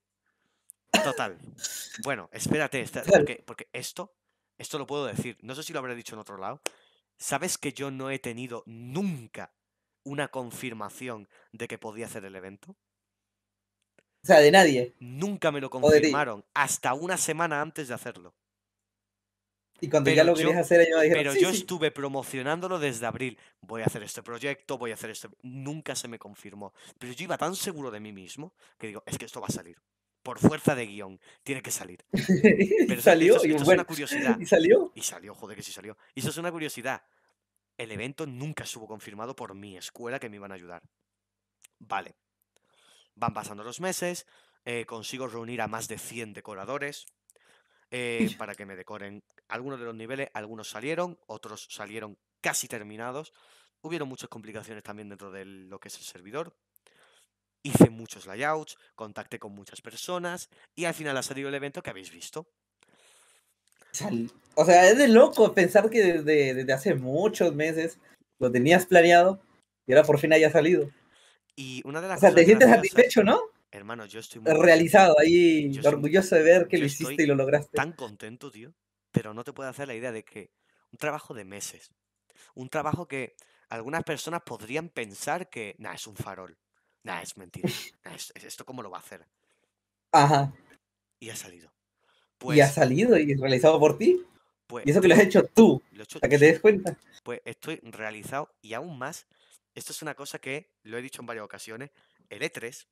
total. Bueno, espérate, porque, porque esto, esto lo puedo decir, no sé si lo habré dicho en otro lado. ¿Sabes que yo no he tenido nunca una confirmación de que podía hacer el evento? O sea, de nadie. Nunca me lo confirmaron, hasta una semana antes de hacerlo. Y cuando ya lo querías hacer, ellos Pero yo estuve promocionándolo desde abril. Voy a hacer este proyecto, voy a hacer este. Nunca se me confirmó. Pero yo iba tan seguro de mí mismo que digo, es que esto va a salir. Por fuerza de guión, tiene que salir. [laughs] Pero salió, es una curiosidad. Y salió. Y salió, joder, que sí salió. Y eso es una curiosidad. El evento nunca estuvo confirmado por mi escuela que me iban a ayudar. Vale. Van pasando los meses, eh, consigo reunir a más de 100 decoradores eh, para que me decoren algunos de los niveles. Algunos salieron, otros salieron casi terminados. Hubieron muchas complicaciones también dentro de lo que es el servidor. Hice muchos layouts, contacté con muchas personas y al final ha salido el evento que habéis visto. O sea, es de loco pensar que desde hace muchos meses lo tenías planeado y ahora por fin haya salido. Y una de las o sea, te sientes satisfecho, ¿no? Hermano, yo estoy muy realizado ahí, orgulloso de ver que lo hiciste y lo lograste. Tan contento, tío, pero no te puedo hacer la idea de que un trabajo de meses, un trabajo que algunas personas podrían pensar que, nah, es un farol, nah, es mentira, [laughs] esto cómo lo va a hacer. Ajá. Y ha salido. Pues, y ha pues salido y realizado por ti. Pues, y eso te lo has hecho tú, he para que te des cuenta. Pues estoy realizado y aún más esto es una cosa que, lo he dicho en varias ocasiones, el E3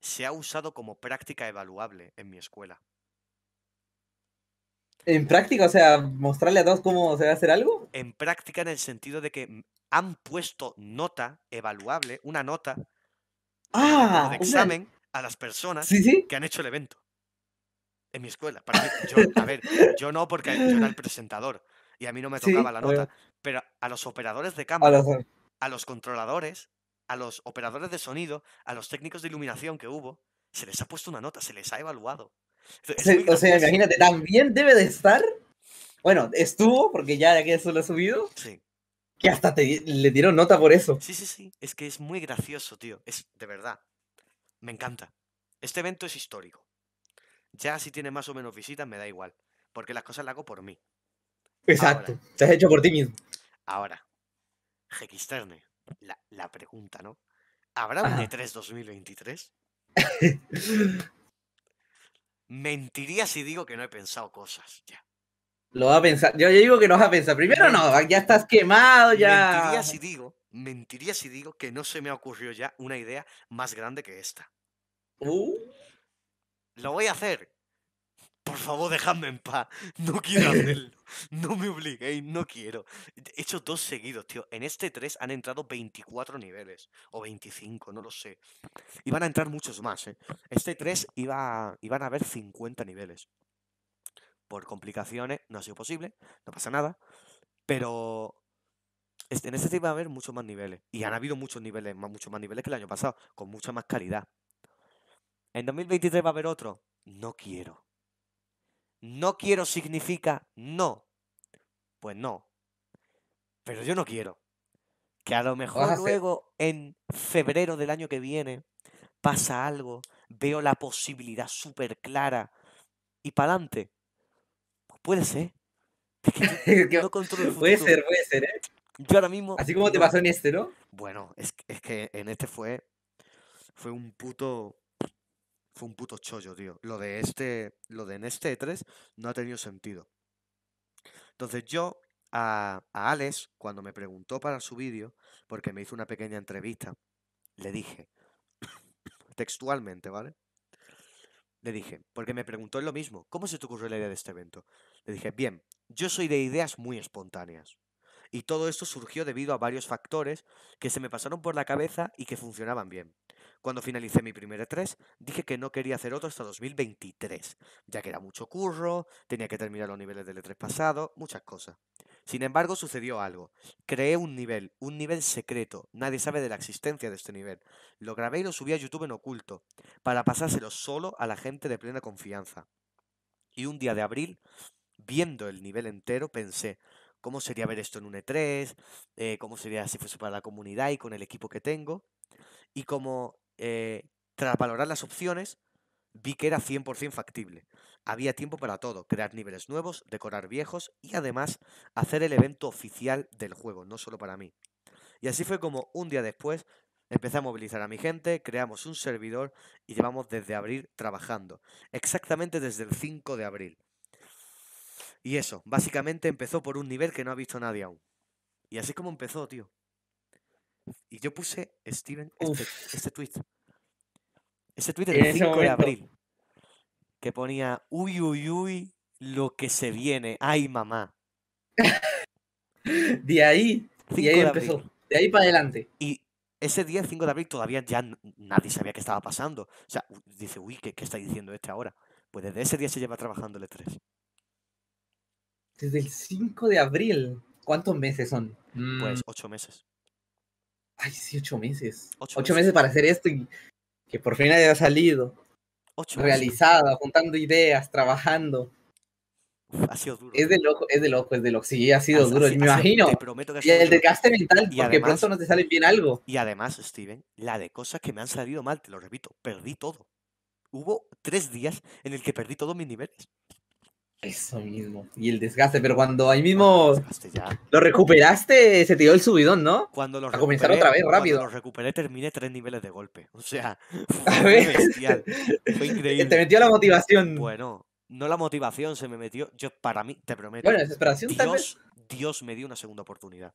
se ha usado como práctica evaluable en mi escuela. ¿En práctica? O sea, mostrarle a todos cómo se va a hacer algo. En práctica en el sentido de que mm, han puesto nota evaluable, una nota ah, de examen a las personas que han hecho el evento. En mi escuela. yo, a ver, yo no porque yo era el [laughs] presentador y a mí no me tocaba la nota, pero a los operadores de cámara a los controladores, a los operadores de sonido, a los técnicos de iluminación que hubo, se les ha puesto una nota, se les ha evaluado. o sea, imagínate, también debe de estar. Bueno, estuvo, porque ya de aquí eso lo ha subido. Sí. Que hasta te, le dieron nota por eso. Sí, sí, sí. Es que es muy gracioso, tío. Es de verdad. Me encanta. Este evento es histórico. Ya si tiene más o menos visitas, me da igual. Porque las cosas las hago por mí. Exacto. te has hecho por ti mismo. Ahora, Jequisterne, la, pregunta, ¿no? ¿Habrá un E3 2023? [laughs] Mentiría si digo que no he pensado cosas ya. Lo va a pensar. Yo, digo que no vas a pensar. Primero no, ya estás quemado, ya. Mentiría si digo, mentiría si digo que no se me ha ocurrido ya una idea más grande que esta. Uh. Lo voy a hacer, por favor, dejadme en paz. No quiero hacerlo. No me obliguéis, no quiero. He hecho dos seguidos, tío. En este 3 han entrado 24 niveles. O 25, no lo sé. Iban a entrar muchos más, ¿eh? Este 3 iba, iban a haber 50 niveles. Por complicaciones no ha sido posible. No pasa nada. Pero este, en este 3 va a haber muchos más niveles. Y han habido muchos niveles, más, muchos más niveles que el año pasado, con mucha más calidad. ¿En 2023 va a haber otro? No quiero. No quiero significa no. Pues no. Pero yo no quiero. Que a lo mejor luego, en febrero del año que viene, pasa algo, veo la posibilidad súper clara y para adelante. Pues puede ser. puede ser, puede ser, ¿eh? Yo ahora mismo. Así como te pasó en este, ¿no? Bueno, es, es que en este fue. Fue un puto fue un puto chollo, tío. Lo de este, lo de en 3 este e no ha tenido sentido. Entonces yo a, a Alex, cuando me preguntó para su vídeo, porque me hizo una pequeña entrevista, le dije, [coughs] textualmente, ¿vale? Le dije, porque me preguntó lo mismo, ¿cómo se te ocurrió la idea de este evento? Le dije, bien, yo soy de ideas muy espontáneas. Y todo esto surgió debido a varios factores que se me pasaron por la cabeza y que funcionaban bien. Cuando finalicé mi primer E3, dije que no quería hacer otro hasta 2023, ya que era mucho curro, tenía que terminar los niveles del E3 pasado, muchas cosas. Sin embargo, sucedió algo. Creé un nivel, un nivel secreto. Nadie sabe de la existencia de este nivel. Lo grabé y lo subí a YouTube en oculto, para pasárselo solo a la gente de plena confianza. Y un día de abril, viendo el nivel entero, pensé, ¿cómo sería ver esto en un E3? Eh, ¿Cómo sería si fuese para la comunidad y con el equipo que tengo? Y como eh, tras valorar las opciones, vi que era 100% factible. Había tiempo para todo, crear niveles nuevos, decorar viejos y además hacer el evento oficial del juego, no solo para mí. Y así fue como un día después empecé a movilizar a mi gente, creamos un servidor y llevamos desde abril trabajando, exactamente desde el 5 de abril. Y eso, básicamente empezó por un nivel que no ha visto nadie aún. Y así como empezó, tío. Y yo puse, Steven, este, este, tweet. Este tweet del 5 de abril. Que ponía, uy, uy, uy, lo que se viene. Ay, mamá. [laughs] de ahí, ahí de empezó. De ahí para adelante. Y ese día, el 5 de abril, todavía ya nadie sabía qué estaba pasando. O sea, dice, uy, ¿qué, qué está diciendo este ahora? Pues desde ese día se lleva trabajando el E3. Desde el 5 de abril. ¿Cuántos meses son? Pues mm. ocho meses. Ay, sí, ocho meses. Ocho, meses. para hacer esto y que por fin haya salido. Ocho realizado, juntando ideas, trabajando. ha sido duro. Es de loco, es de loco, es de loco. Sí, ha sido duro, me imagino. y el desgaste mental, porque pronto no te sale bien algo. Y además, Steven, la de cosas que me han salido mal, te lo repito, perdí todo. Hubo tres días en el que perdí todos mis niveles. Eso mismo. Y el desgaste, pero cuando ahí mismo lo recuperaste, se te dio el subidón, ¿no? Cuando lo A comenzar otra vez rápido. Cuando lo recuperé, terminé tres niveles de golpe. O sea, [laughs] fue, Bestial. fue [laughs] increíble. Te metió la motivación. Bueno, no la motivación, se me metió. Yo, para mí, te prometo. Bueno, desesperación Dios, me dio una segunda oportunidad.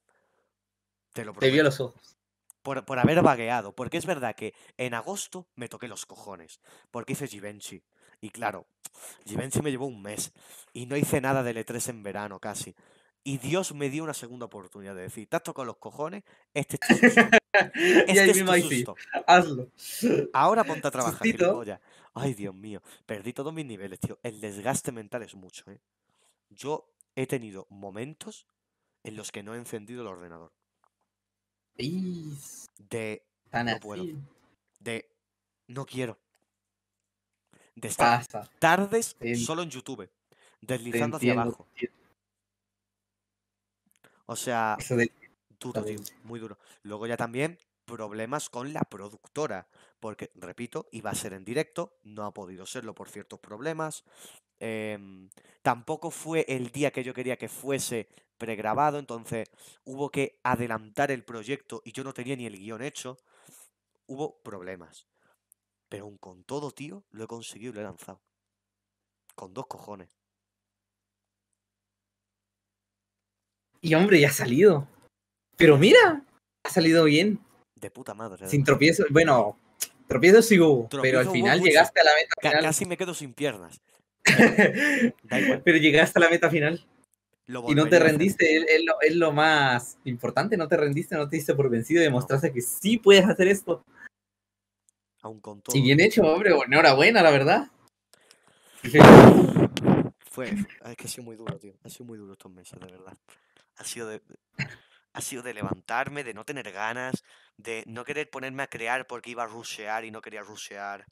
Te lo prometo. Te vio los ojos. Por, por, haber vagueado. Porque es verdad que en agosto me toqué los cojones. Porque hice Givenchy. Y claro, Givenchy me llevó un mes y no hice nada de L3 e en verano casi. Y Dios me dio una segunda oportunidad de decir, te has tocado los cojones, este es tu susto. [laughs] Este es tu susto. Hazlo. Ahora ponte a [laughs] trabajar, Ay, Dios mío, perdí todos mis niveles, tío. El desgaste mental es mucho, ¿eh? Yo he tenido momentos en los que no he encendido el ordenador. De... Tan no puedo. De... No quiero de estar tardes solo en YouTube, deslizando hacia abajo. O sea, duro, muy duro. Luego ya también problemas con la productora, porque, repito, iba a ser en directo, no ha podido serlo por ciertos problemas. Em, tampoco fue el día que yo quería que fuese pregrabado, entonces hubo que adelantar el proyecto y yo no tenía ni el guión hecho. Hubo problemas. Pero con todo, tío, lo he conseguido y lo he lanzado. Con dos cojones. Y hombre, ya ha salido. Pero mira, ha salido bien. De puta madre. ¿eh? Sin tropiezo. Bueno, tropiezos sí hubo, pero al final llegaste a la meta final. casi me quedo sin piernas. [laughs] Pero llegaste a la meta final. Y no te rendiste, es, lo, más importante, no te rendiste, no te diste por vencido y demostraste que sí puedes hacer esto aún con Y bien hecho, hombre, enhorabuena, la verdad. Fue, es que ha sido muy duro, tío. Ha sido muy duro estos meses, de verdad. Ha sido ha sido de levantarme, de no tener ganas, de no querer ponerme a crear porque iba a rushear y no quería rushear.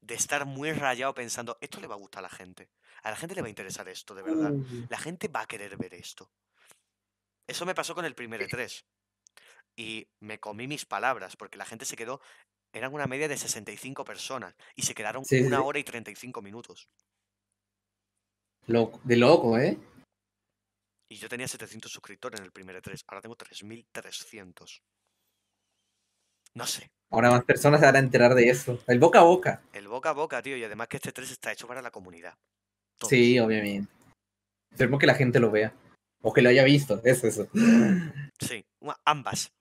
De estar muy rayado pensando, esto le va a gustar a la gente. A la gente le va a interesar esto, de verdad. La gente va a querer ver esto. Eso me pasó con el primer E3. Y me comí mis palabras, porque la gente se quedó eran una media de 65 personas y se quedaron una hora y 35 minutos. de loco, ¿eh? Y yo tenía 700 suscriptores en el primer E3, ahora tengo 3.300. No sé. Ahora más personas se van a enterar de eso. El boca a boca. El boca a boca, tío. Y además que este 3 está hecho para la comunidad. Sí, obviamente. Esperemos que la gente lo vea. O que lo haya visto. Es eso. Sí, ambas.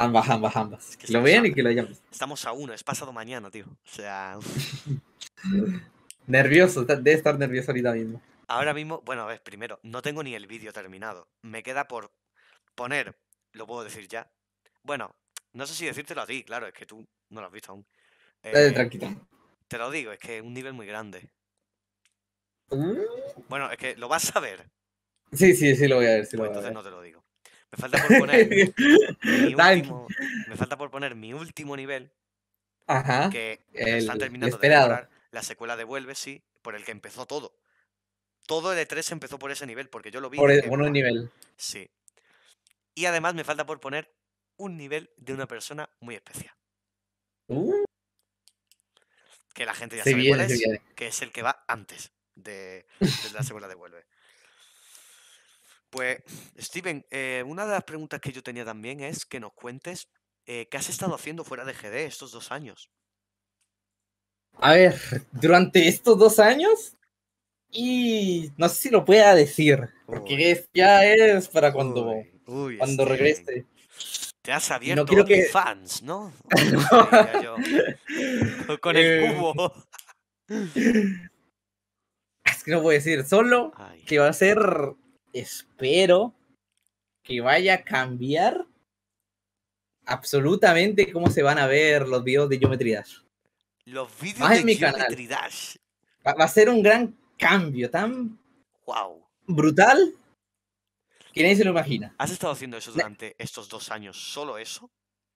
Ambas, ambas, ambas. lo vean y que lo hayan Estamos a uno, es pasado mañana, tío. O sea. [laughs] nervioso, debe estar nervioso ahorita mismo. Ahora mismo, bueno, a ver, primero, no tengo ni el vídeo terminado. Me queda por poner, lo puedo decir ya. Bueno, no sé si decírtelo a ti, claro, es que tú no lo has visto aún. Eh, tranquilo. Te lo digo, es que es un nivel muy grande. Mm. Bueno, es que lo vas a ver. Sí, sí, sí lo voy a ver, sí lo pues Entonces a ver. no te lo digo. [laughs] Me falta por poner. mi último, nivel. Que el, están terminando de La secuela de sí, por el que empezó todo. Todo el E3 empezó por ese nivel, porque yo lo vi. Por, el, nivel. Sí. Y además me falta por poner un nivel de una persona muy especial. Uh. que la gente ya sabe cuál es, que es el que va antes de, la secuela de pues, Steven, eh, una de las preguntas que yo tenía también es que nos cuentes eh, qué has estado haciendo fuera de GD estos dos años. A ver, durante estos dos años, y no sé si lo pueda decir, porque ya es para cuando, cuando regrese. Te has abierto no quiero que... fans, ¿no? [laughs] [laughs] Con el eh, cubo. [laughs] es que no puedo decir, solo que va a ser espero que vaya a cambiar absolutamente cómo se van a ver los videos de Geometry Dash. Los videos de Geometry Dash. Va, a ser un gran cambio tan wow. brutal que nadie se lo imagina. ¿Has estado haciendo eso durante estos dos años? ¿Solo eso?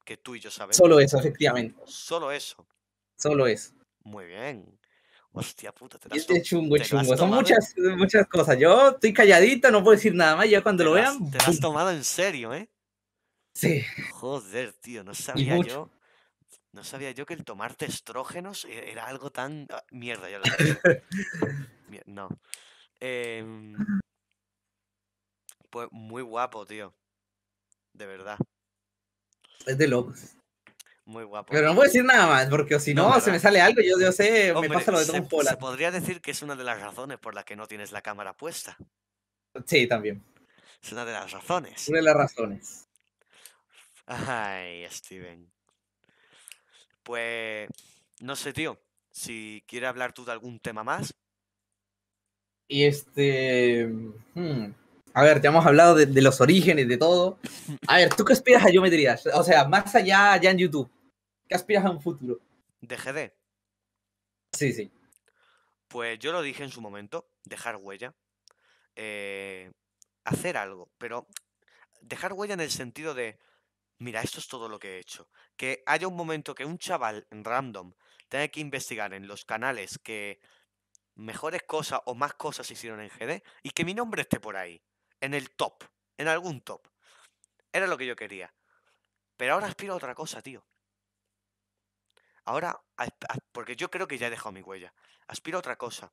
Que tú y yo sabemos. Solo eso, efectivamente. Solo eso. Solo eso. Muy bien. Hostia puta, te las, este chungo, chungo. Son muchas, muchas cosas. Yo estoy calladito, no puedo decir nada más. Ya cuando lo vean. Te lo has tomado en serio, ¿eh? Sí. Joder, tío, no sabía yo. No sabía yo que el tomarte estrógenos e-, era algo tan. Ah, mierda, ya lo [laughs] no. Em, pues muy guapo, tío. De verdad. Es de locos. Muy guapo. Pero no voy a decir nada más, porque si no, se me sale algo, yo, yo sé, me pasa lo de Tom pola Se podría decir que es una de las razones por las que no tienes la cámara puesta. Sí, también. Es una de las razones. Una de las razones. Ay, Steven. Pues, no sé, tío, si quieres hablar tú de algún tema más. Y este... Hmm, a ver, ya hemos hablado de, los orígenes, de todo. A ver, ¿tú qué esperas a me O sea, más allá ya en YouTube. ¿Qué aspiras a un futuro? ¿De GD? Sí, sí. Pues yo lo dije en su momento, dejar huella. Eh, hacer algo, pero dejar huella en el sentido de, mira, esto es todo lo que he hecho. Que haya un momento que un chaval random tenga que investigar en los canales que mejores cosas o más cosas hicieron en GD y que mi nombre esté por ahí, en el top, en algún top. Era lo que yo quería. Pero ahora aspiro a otra cosa, tío. Ahora, porque yo creo que ya he dejado mi huella, aspiro a otra cosa,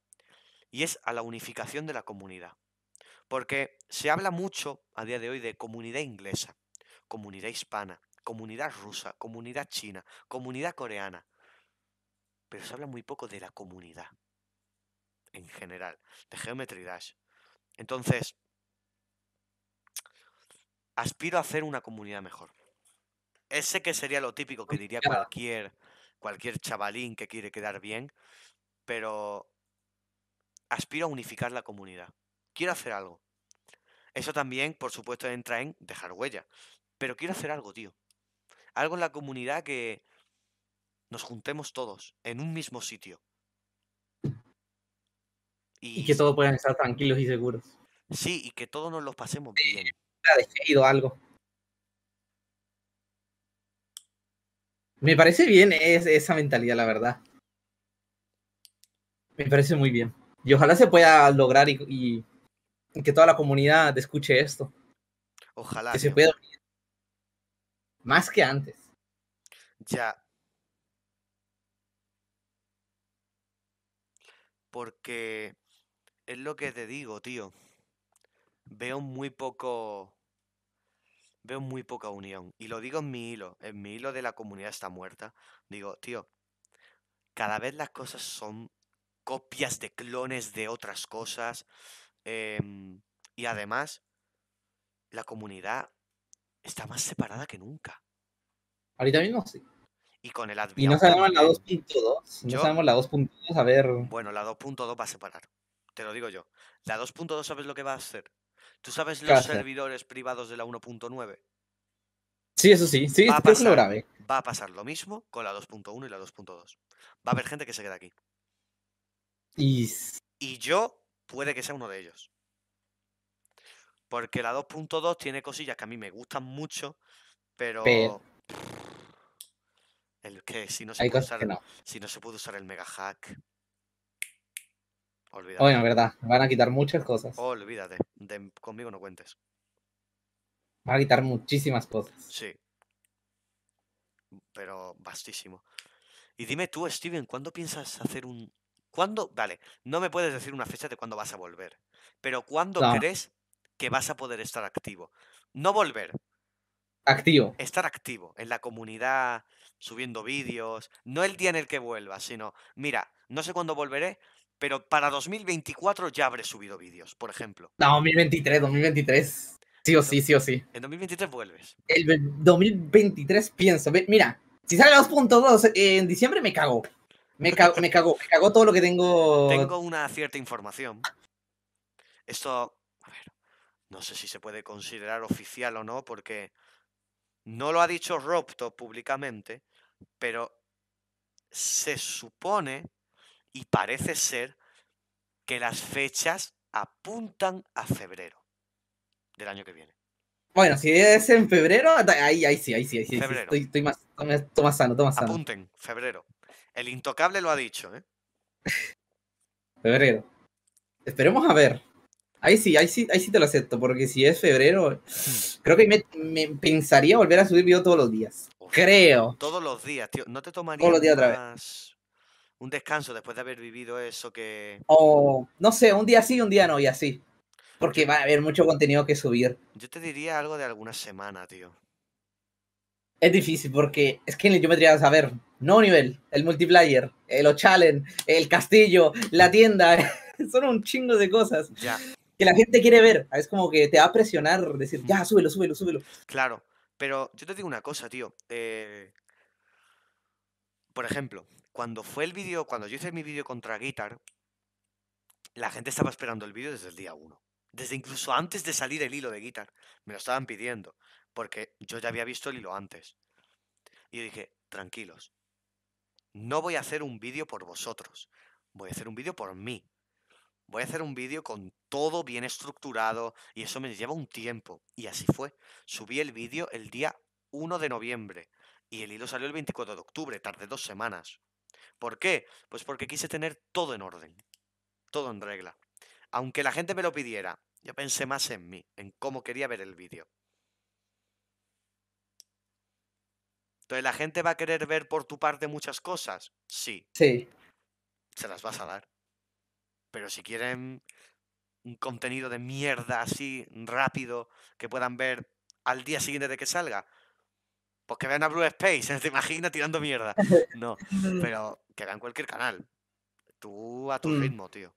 y es a la unificación de la comunidad. Porque se habla mucho a día de hoy de comunidad inglesa, comunidad hispana, comunidad rusa, comunidad china, comunidad coreana, pero se habla muy poco de la comunidad en general, de Geometry Dash. Entonces, aspiro a hacer una comunidad mejor. Ese que sería lo típico que diría cualquier cualquier chavalín que quiere quedar bien, pero aspiro a unificar la comunidad. Quiero hacer algo. Eso también, por supuesto, entra en dejar huella. Pero quiero hacer algo, tío. Algo en la comunidad que nos juntemos todos en un mismo sitio. Y, que todos puedan estar tranquilos y seguros. Sí, y que todos nos los pasemos bien. Ha decidido algo. Me parece bien es, esa mentalidad, la verdad. Me parece muy bien. Y ojalá se pueda lograr y, que toda la comunidad escuche esto. Ojalá. Que se pueda. Más que antes. Ya. Porque es lo que te digo, tío. Veo muy poco veo muy poca unión. Y lo digo en mi hilo, en mi hilo de la comunidad está muerta. Digo, tío, cada vez las cosas son copias de clones de otras cosas. Em, y además, la comunidad está más separada que nunca. Ahorita mismo sí. Y con el Y no sabemos la 2.2. No sabemos la 2.2, a ver. Bueno, la 2.2 va a separar. Te lo digo yo. La 2.2, ¿sabes lo que va a hacer? ¿Tú sabes los servidores privados de la 1.9? Sí, eso sí, sí, va a pasar, lo grave. Va a pasar lo mismo con la 2.1 y la 2.2. Va a haber gente que se queda aquí. Y... yo puede que sea uno de ellos. Porque la 2.2 tiene cosillas que a mí me gustan mucho, pero... El que si no se puede usar el mega hack. Olvídate. la verdad, van a quitar muchas cosas. Olvídate, de, conmigo no cuentes. Van a quitar muchísimas cosas. Sí. Pero vastísimo. Y dime tú, Steven, ¿cuándo piensas hacer un... ¿Cuándo? Vale, no me puedes decir una fecha de cuándo vas a volver, pero ¿cuándo crees que vas a poder estar activo? No volver. Activo. Estar activo en la comunidad, subiendo vídeos, no el día en el que vuelvas, sino, mira, no sé cuándo volveré, pero para 2024 ya habré subido vídeos, por ejemplo. No, 2023, 2023. Sí o sí, sí o sí. En 2023 vuelves. El 2023 pienso. Mira, si sale 2.2 en diciembre me cago. Me cago, me cago, me cago todo lo que tengo. Tengo una cierta información. Esto, a ver, no sé si se puede considerar oficial o no, porque no lo ha dicho Ropto públicamente, pero se supone y parece ser que las fechas apuntan a febrero del año que viene. Bueno, si es en febrero, ahí, ahí sí, ahí sí, ahí sí. Febrero. Estoy, más, más, sano, estoy sano. Apunten, febrero. El intocable lo ha dicho, ¿eh? [laughs] febrero. Esperemos a ver. Ahí sí, ahí sí, ahí sí te lo acepto, porque si es febrero, hmm. creo que me, pensaría volver a subir video todos los días. creo. Todos los días, tío. No te tomaría los días un descanso después de haber vivido eso que... O, no sé, un día sí, un día no, y así. Porque va a haber mucho contenido que subir. Yo te diría algo de alguna semana, tío. Es difícil porque es que yo me tendría saber. No nivel, el multiplayer, el challenge, el castillo, la tienda. [laughs] Son un chingo de cosas. Ya. Que la gente quiere ver. Es como que te va a presionar, decir, ya, súbelo, súbelo, súbelo. Claro, pero yo te digo una cosa, tío. Eh, por ejemplo, cuando fue el vídeo, cuando yo hice mi vídeo contra Guitar, la gente estaba esperando el vídeo desde el día 1. Desde incluso antes de salir el hilo de Guitar, me lo estaban pidiendo, porque yo ya había visto el hilo antes. Y yo dije, tranquilos, no voy a hacer un vídeo por vosotros, voy a hacer un vídeo por mí. Voy a hacer un vídeo con todo bien estructurado y eso me lleva un tiempo. Y así fue. Subí el vídeo el día 1 de noviembre y el hilo salió el 24 de octubre, tardé dos semanas. ¿Por qué? Pues porque quise tener todo en orden, todo en regla. Aunque la gente me lo pidiera, yo pensé más en mí, en cómo quería ver el vídeo. Entonces, ¿la gente va a querer ver por tu parte muchas cosas? Sí. Sí. Se las vas a dar. Pero si quieren un contenido de mierda así, rápido, que puedan ver al día siguiente de que salga, pues que vean a Blue Space, [laughs] te imagina tirando mierda. [laughs] No, mm. pero que vean cualquier canal. Tú a tu mm. ritmo, tío.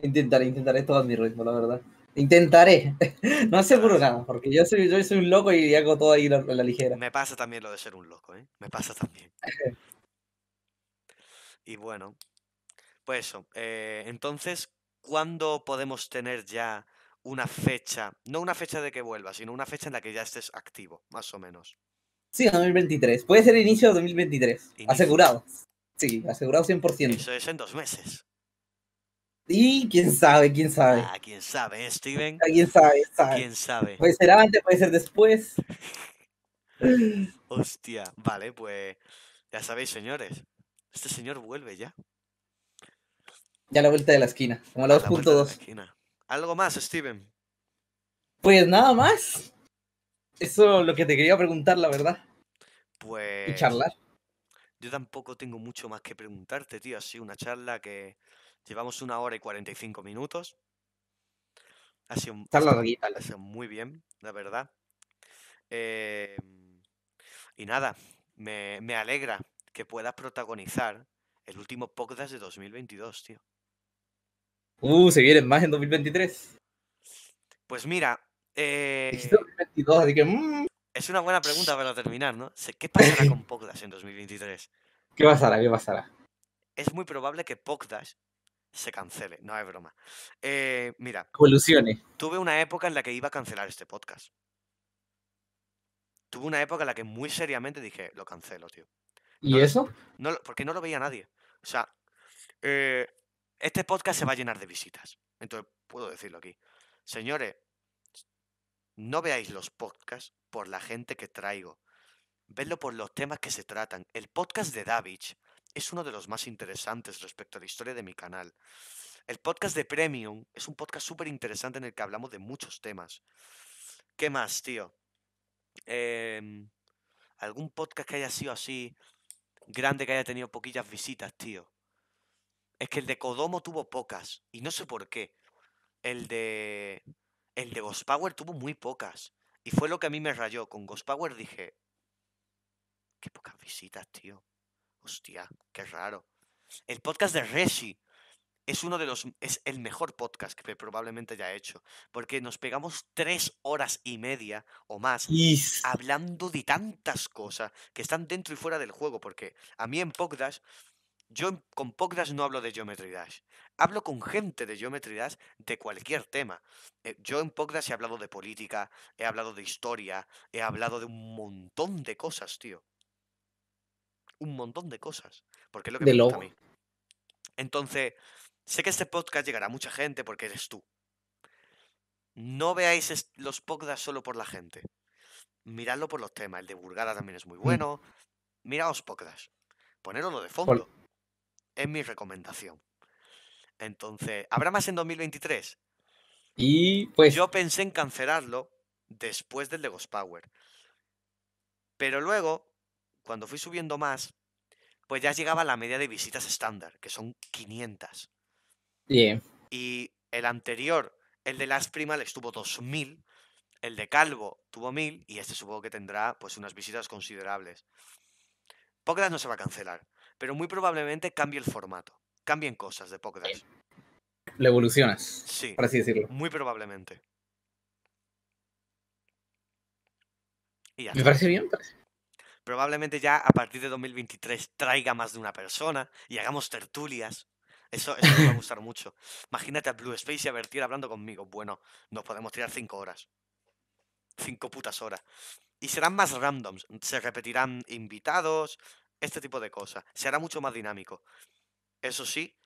Intentaré, intentaré todo a mi ritmo, la verdad. Intentaré. [laughs] no hace nada, porque yo soy, yo soy un loco y hago todo ahí a la, ligera. Me pasa también lo de ser un loco, ¿eh? Me pasa también. y bueno, pues eso. Eh, entonces, ¿cuándo podemos tener ya una fecha, no una fecha de que vuelva, sino una fecha en la que ya estés activo, más o menos. Sí, 2023. Puede ser inicio de 2023. Asegurado. Sí, asegurado 100%. Eso es en dos meses. Y quién sabe, quién sabe. Ah, quién sabe, ¿eh, Steven Steven. Ah, quién sabe, sabe. Quién sabe. Puede ser antes, puede ser después. [laughs] Hostia, vale, pues ya sabéis, señores. Este señor vuelve ya. Ya la vuelta de la esquina, como a la 2.2. ¿Algo más, Steven? Pues nada más. Eso es lo que te quería preguntar, la verdad. Pues. Y charlar. Yo tampoco tengo mucho más que preguntarte, tío. Ha sido una charla que llevamos una hora y 45 minutos. Ha sido, ha sido muy bien, la verdad. Em, y nada, me, me alegra que puedas protagonizar el último podcast de 2022, tío. Uh, se vienen más en 2023. Pues mira. Eh... Mm. Es una buena pregunta para terminar, ¿no? ¿Qué pasará con Pogdash en 2023? ¿Qué pasará? ¿Qué pasará? Es muy probable que Pogdash se cancele, no es broma. Eh, mira. Evolucione. Tuve una época en la que iba a cancelar este podcast. Tuve una época en la que muy seriamente dije, lo cancelo, tío. ¿Y eso? No, porque no lo veía nadie. O sea, eh, este podcast se va a llenar de visitas. Entonces, puedo decirlo aquí. Señores, no veáis los podcasts por la gente que traigo. Vedlo por los temas que se tratan. El podcast de David es uno de los más interesantes respecto a la historia de mi canal. El podcast de Premium es un podcast súper interesante en el que hablamos de muchos temas. ¿Qué más, tío? Em, ¿Algún podcast que haya sido así grande, que haya tenido poquillas visitas, tío? Es que el de Kodomo tuvo pocas. Y no sé por qué. El de. El de Ghost Power tuvo muy pocas. Y fue lo que a mí me rayó. Con Ghost Power dije. Qué pocas visitas, tío. Hostia, qué raro. El podcast de Reshi es uno de los. es el mejor podcast que probablemente haya hecho. Porque nos pegamos tres horas y media o más hablando de tantas cosas que están dentro y fuera del juego. Porque a mí en Pogdash yo con Pogdas no hablo de Geometry Dash. Hablo con gente de Geometry Dash de cualquier tema. Eh, yo en Pogdas he hablado de política, he hablado de historia, he hablado de un montón de cosas, tío. Un montón de cosas. Porque es lo que me gusta a mí. Entonces, sé que este podcast llegará a mucha gente porque eres tú. No veáis los podcasts solo por la gente. Miradlo por los temas. El de Burgada también es muy mm. bueno. Miraos podcasts. Poneroslo de fondo. Es mi recomendación. Entonces, ¿habrá más en 2023? Y pues. Yo pensé en cancelarlo después del Legos Power. Pero luego, cuando fui subiendo más, pues ya llegaba la media de visitas estándar, que son 500. Bien. Y el anterior, el de Las Primal, estuvo 2000. El de Calvo tuvo 1000. Y este supongo que tendrá pues unas visitas considerables. Pocas no se va a cancelar pero muy probablemente cambie el formato, cambien cosas de Pokédex. Le evolucionas, sí, por así decirlo. Muy probablemente. Y Me parece bien. Probablemente ya a partir de 2023 traiga más de una persona y hagamos tertulias. Eso, me va a gustar mucho. Imagínate a Blue Space y a Vertier hablando conmigo. Bueno, nos podemos tirar cinco horas. Cinco putas horas. Y serán más randoms. Se repetirán invitados, este tipo de cosas. Será mucho más dinámico. Eso sí,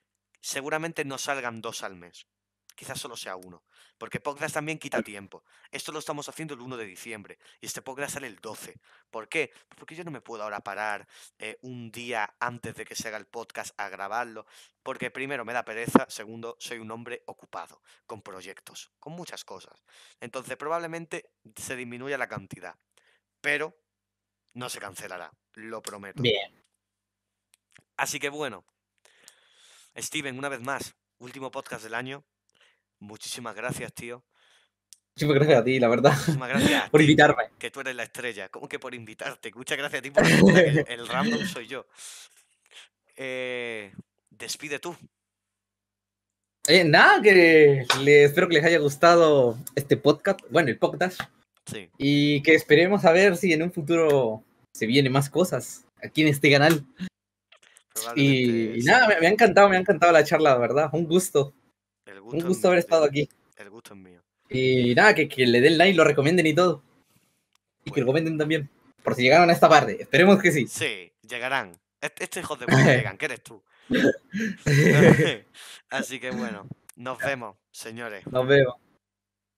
seguramente no salgan dos al mes. Quizás solo sea uno. Porque podcast también quita tiempo. Esto lo estamos haciendo el 1 de diciembre. Y este podcast sale el 12. ¿Por qué? Porque yo no me puedo ahora parar eh, un día antes de que se haga el podcast a grabarlo. Porque primero me da pereza. Segundo, soy un hombre ocupado. Con proyectos. Con muchas cosas. Entonces probablemente se disminuya la cantidad. Pero no se cancelará, lo prometo. Bien. Así que bueno, Steven, una vez más, último podcast del año. Muchísimas gracias, tío. Muchísimas gracias a ti, la verdad. Muchísimas gracias. [laughs] por invitarme. Que tú eres la estrella. ¿Cómo que por invitarte? Muchas gracias a ti porque el, random soy yo. Eh, despide tú. Eh, nada, que espero que les haya gustado este podcast. Bueno, el podcast. Y que esperemos a ver si en un futuro se vienen más cosas aquí en este canal. Y, nada, me, ha encantado, me ha encantado la charla, ¿verdad? Un gusto. un gusto haber estado aquí. El gusto es mío. Y nada, que, le den like, lo recomienden y todo. Y que lo comenten también. Por si llegaron a esta parte. Esperemos que sí. Sí, llegarán. Este, este hijo de puta [laughs] llegan, que eres tú. [laughs] [laughs] Así que bueno, nos vemos, señores. Nos vemos.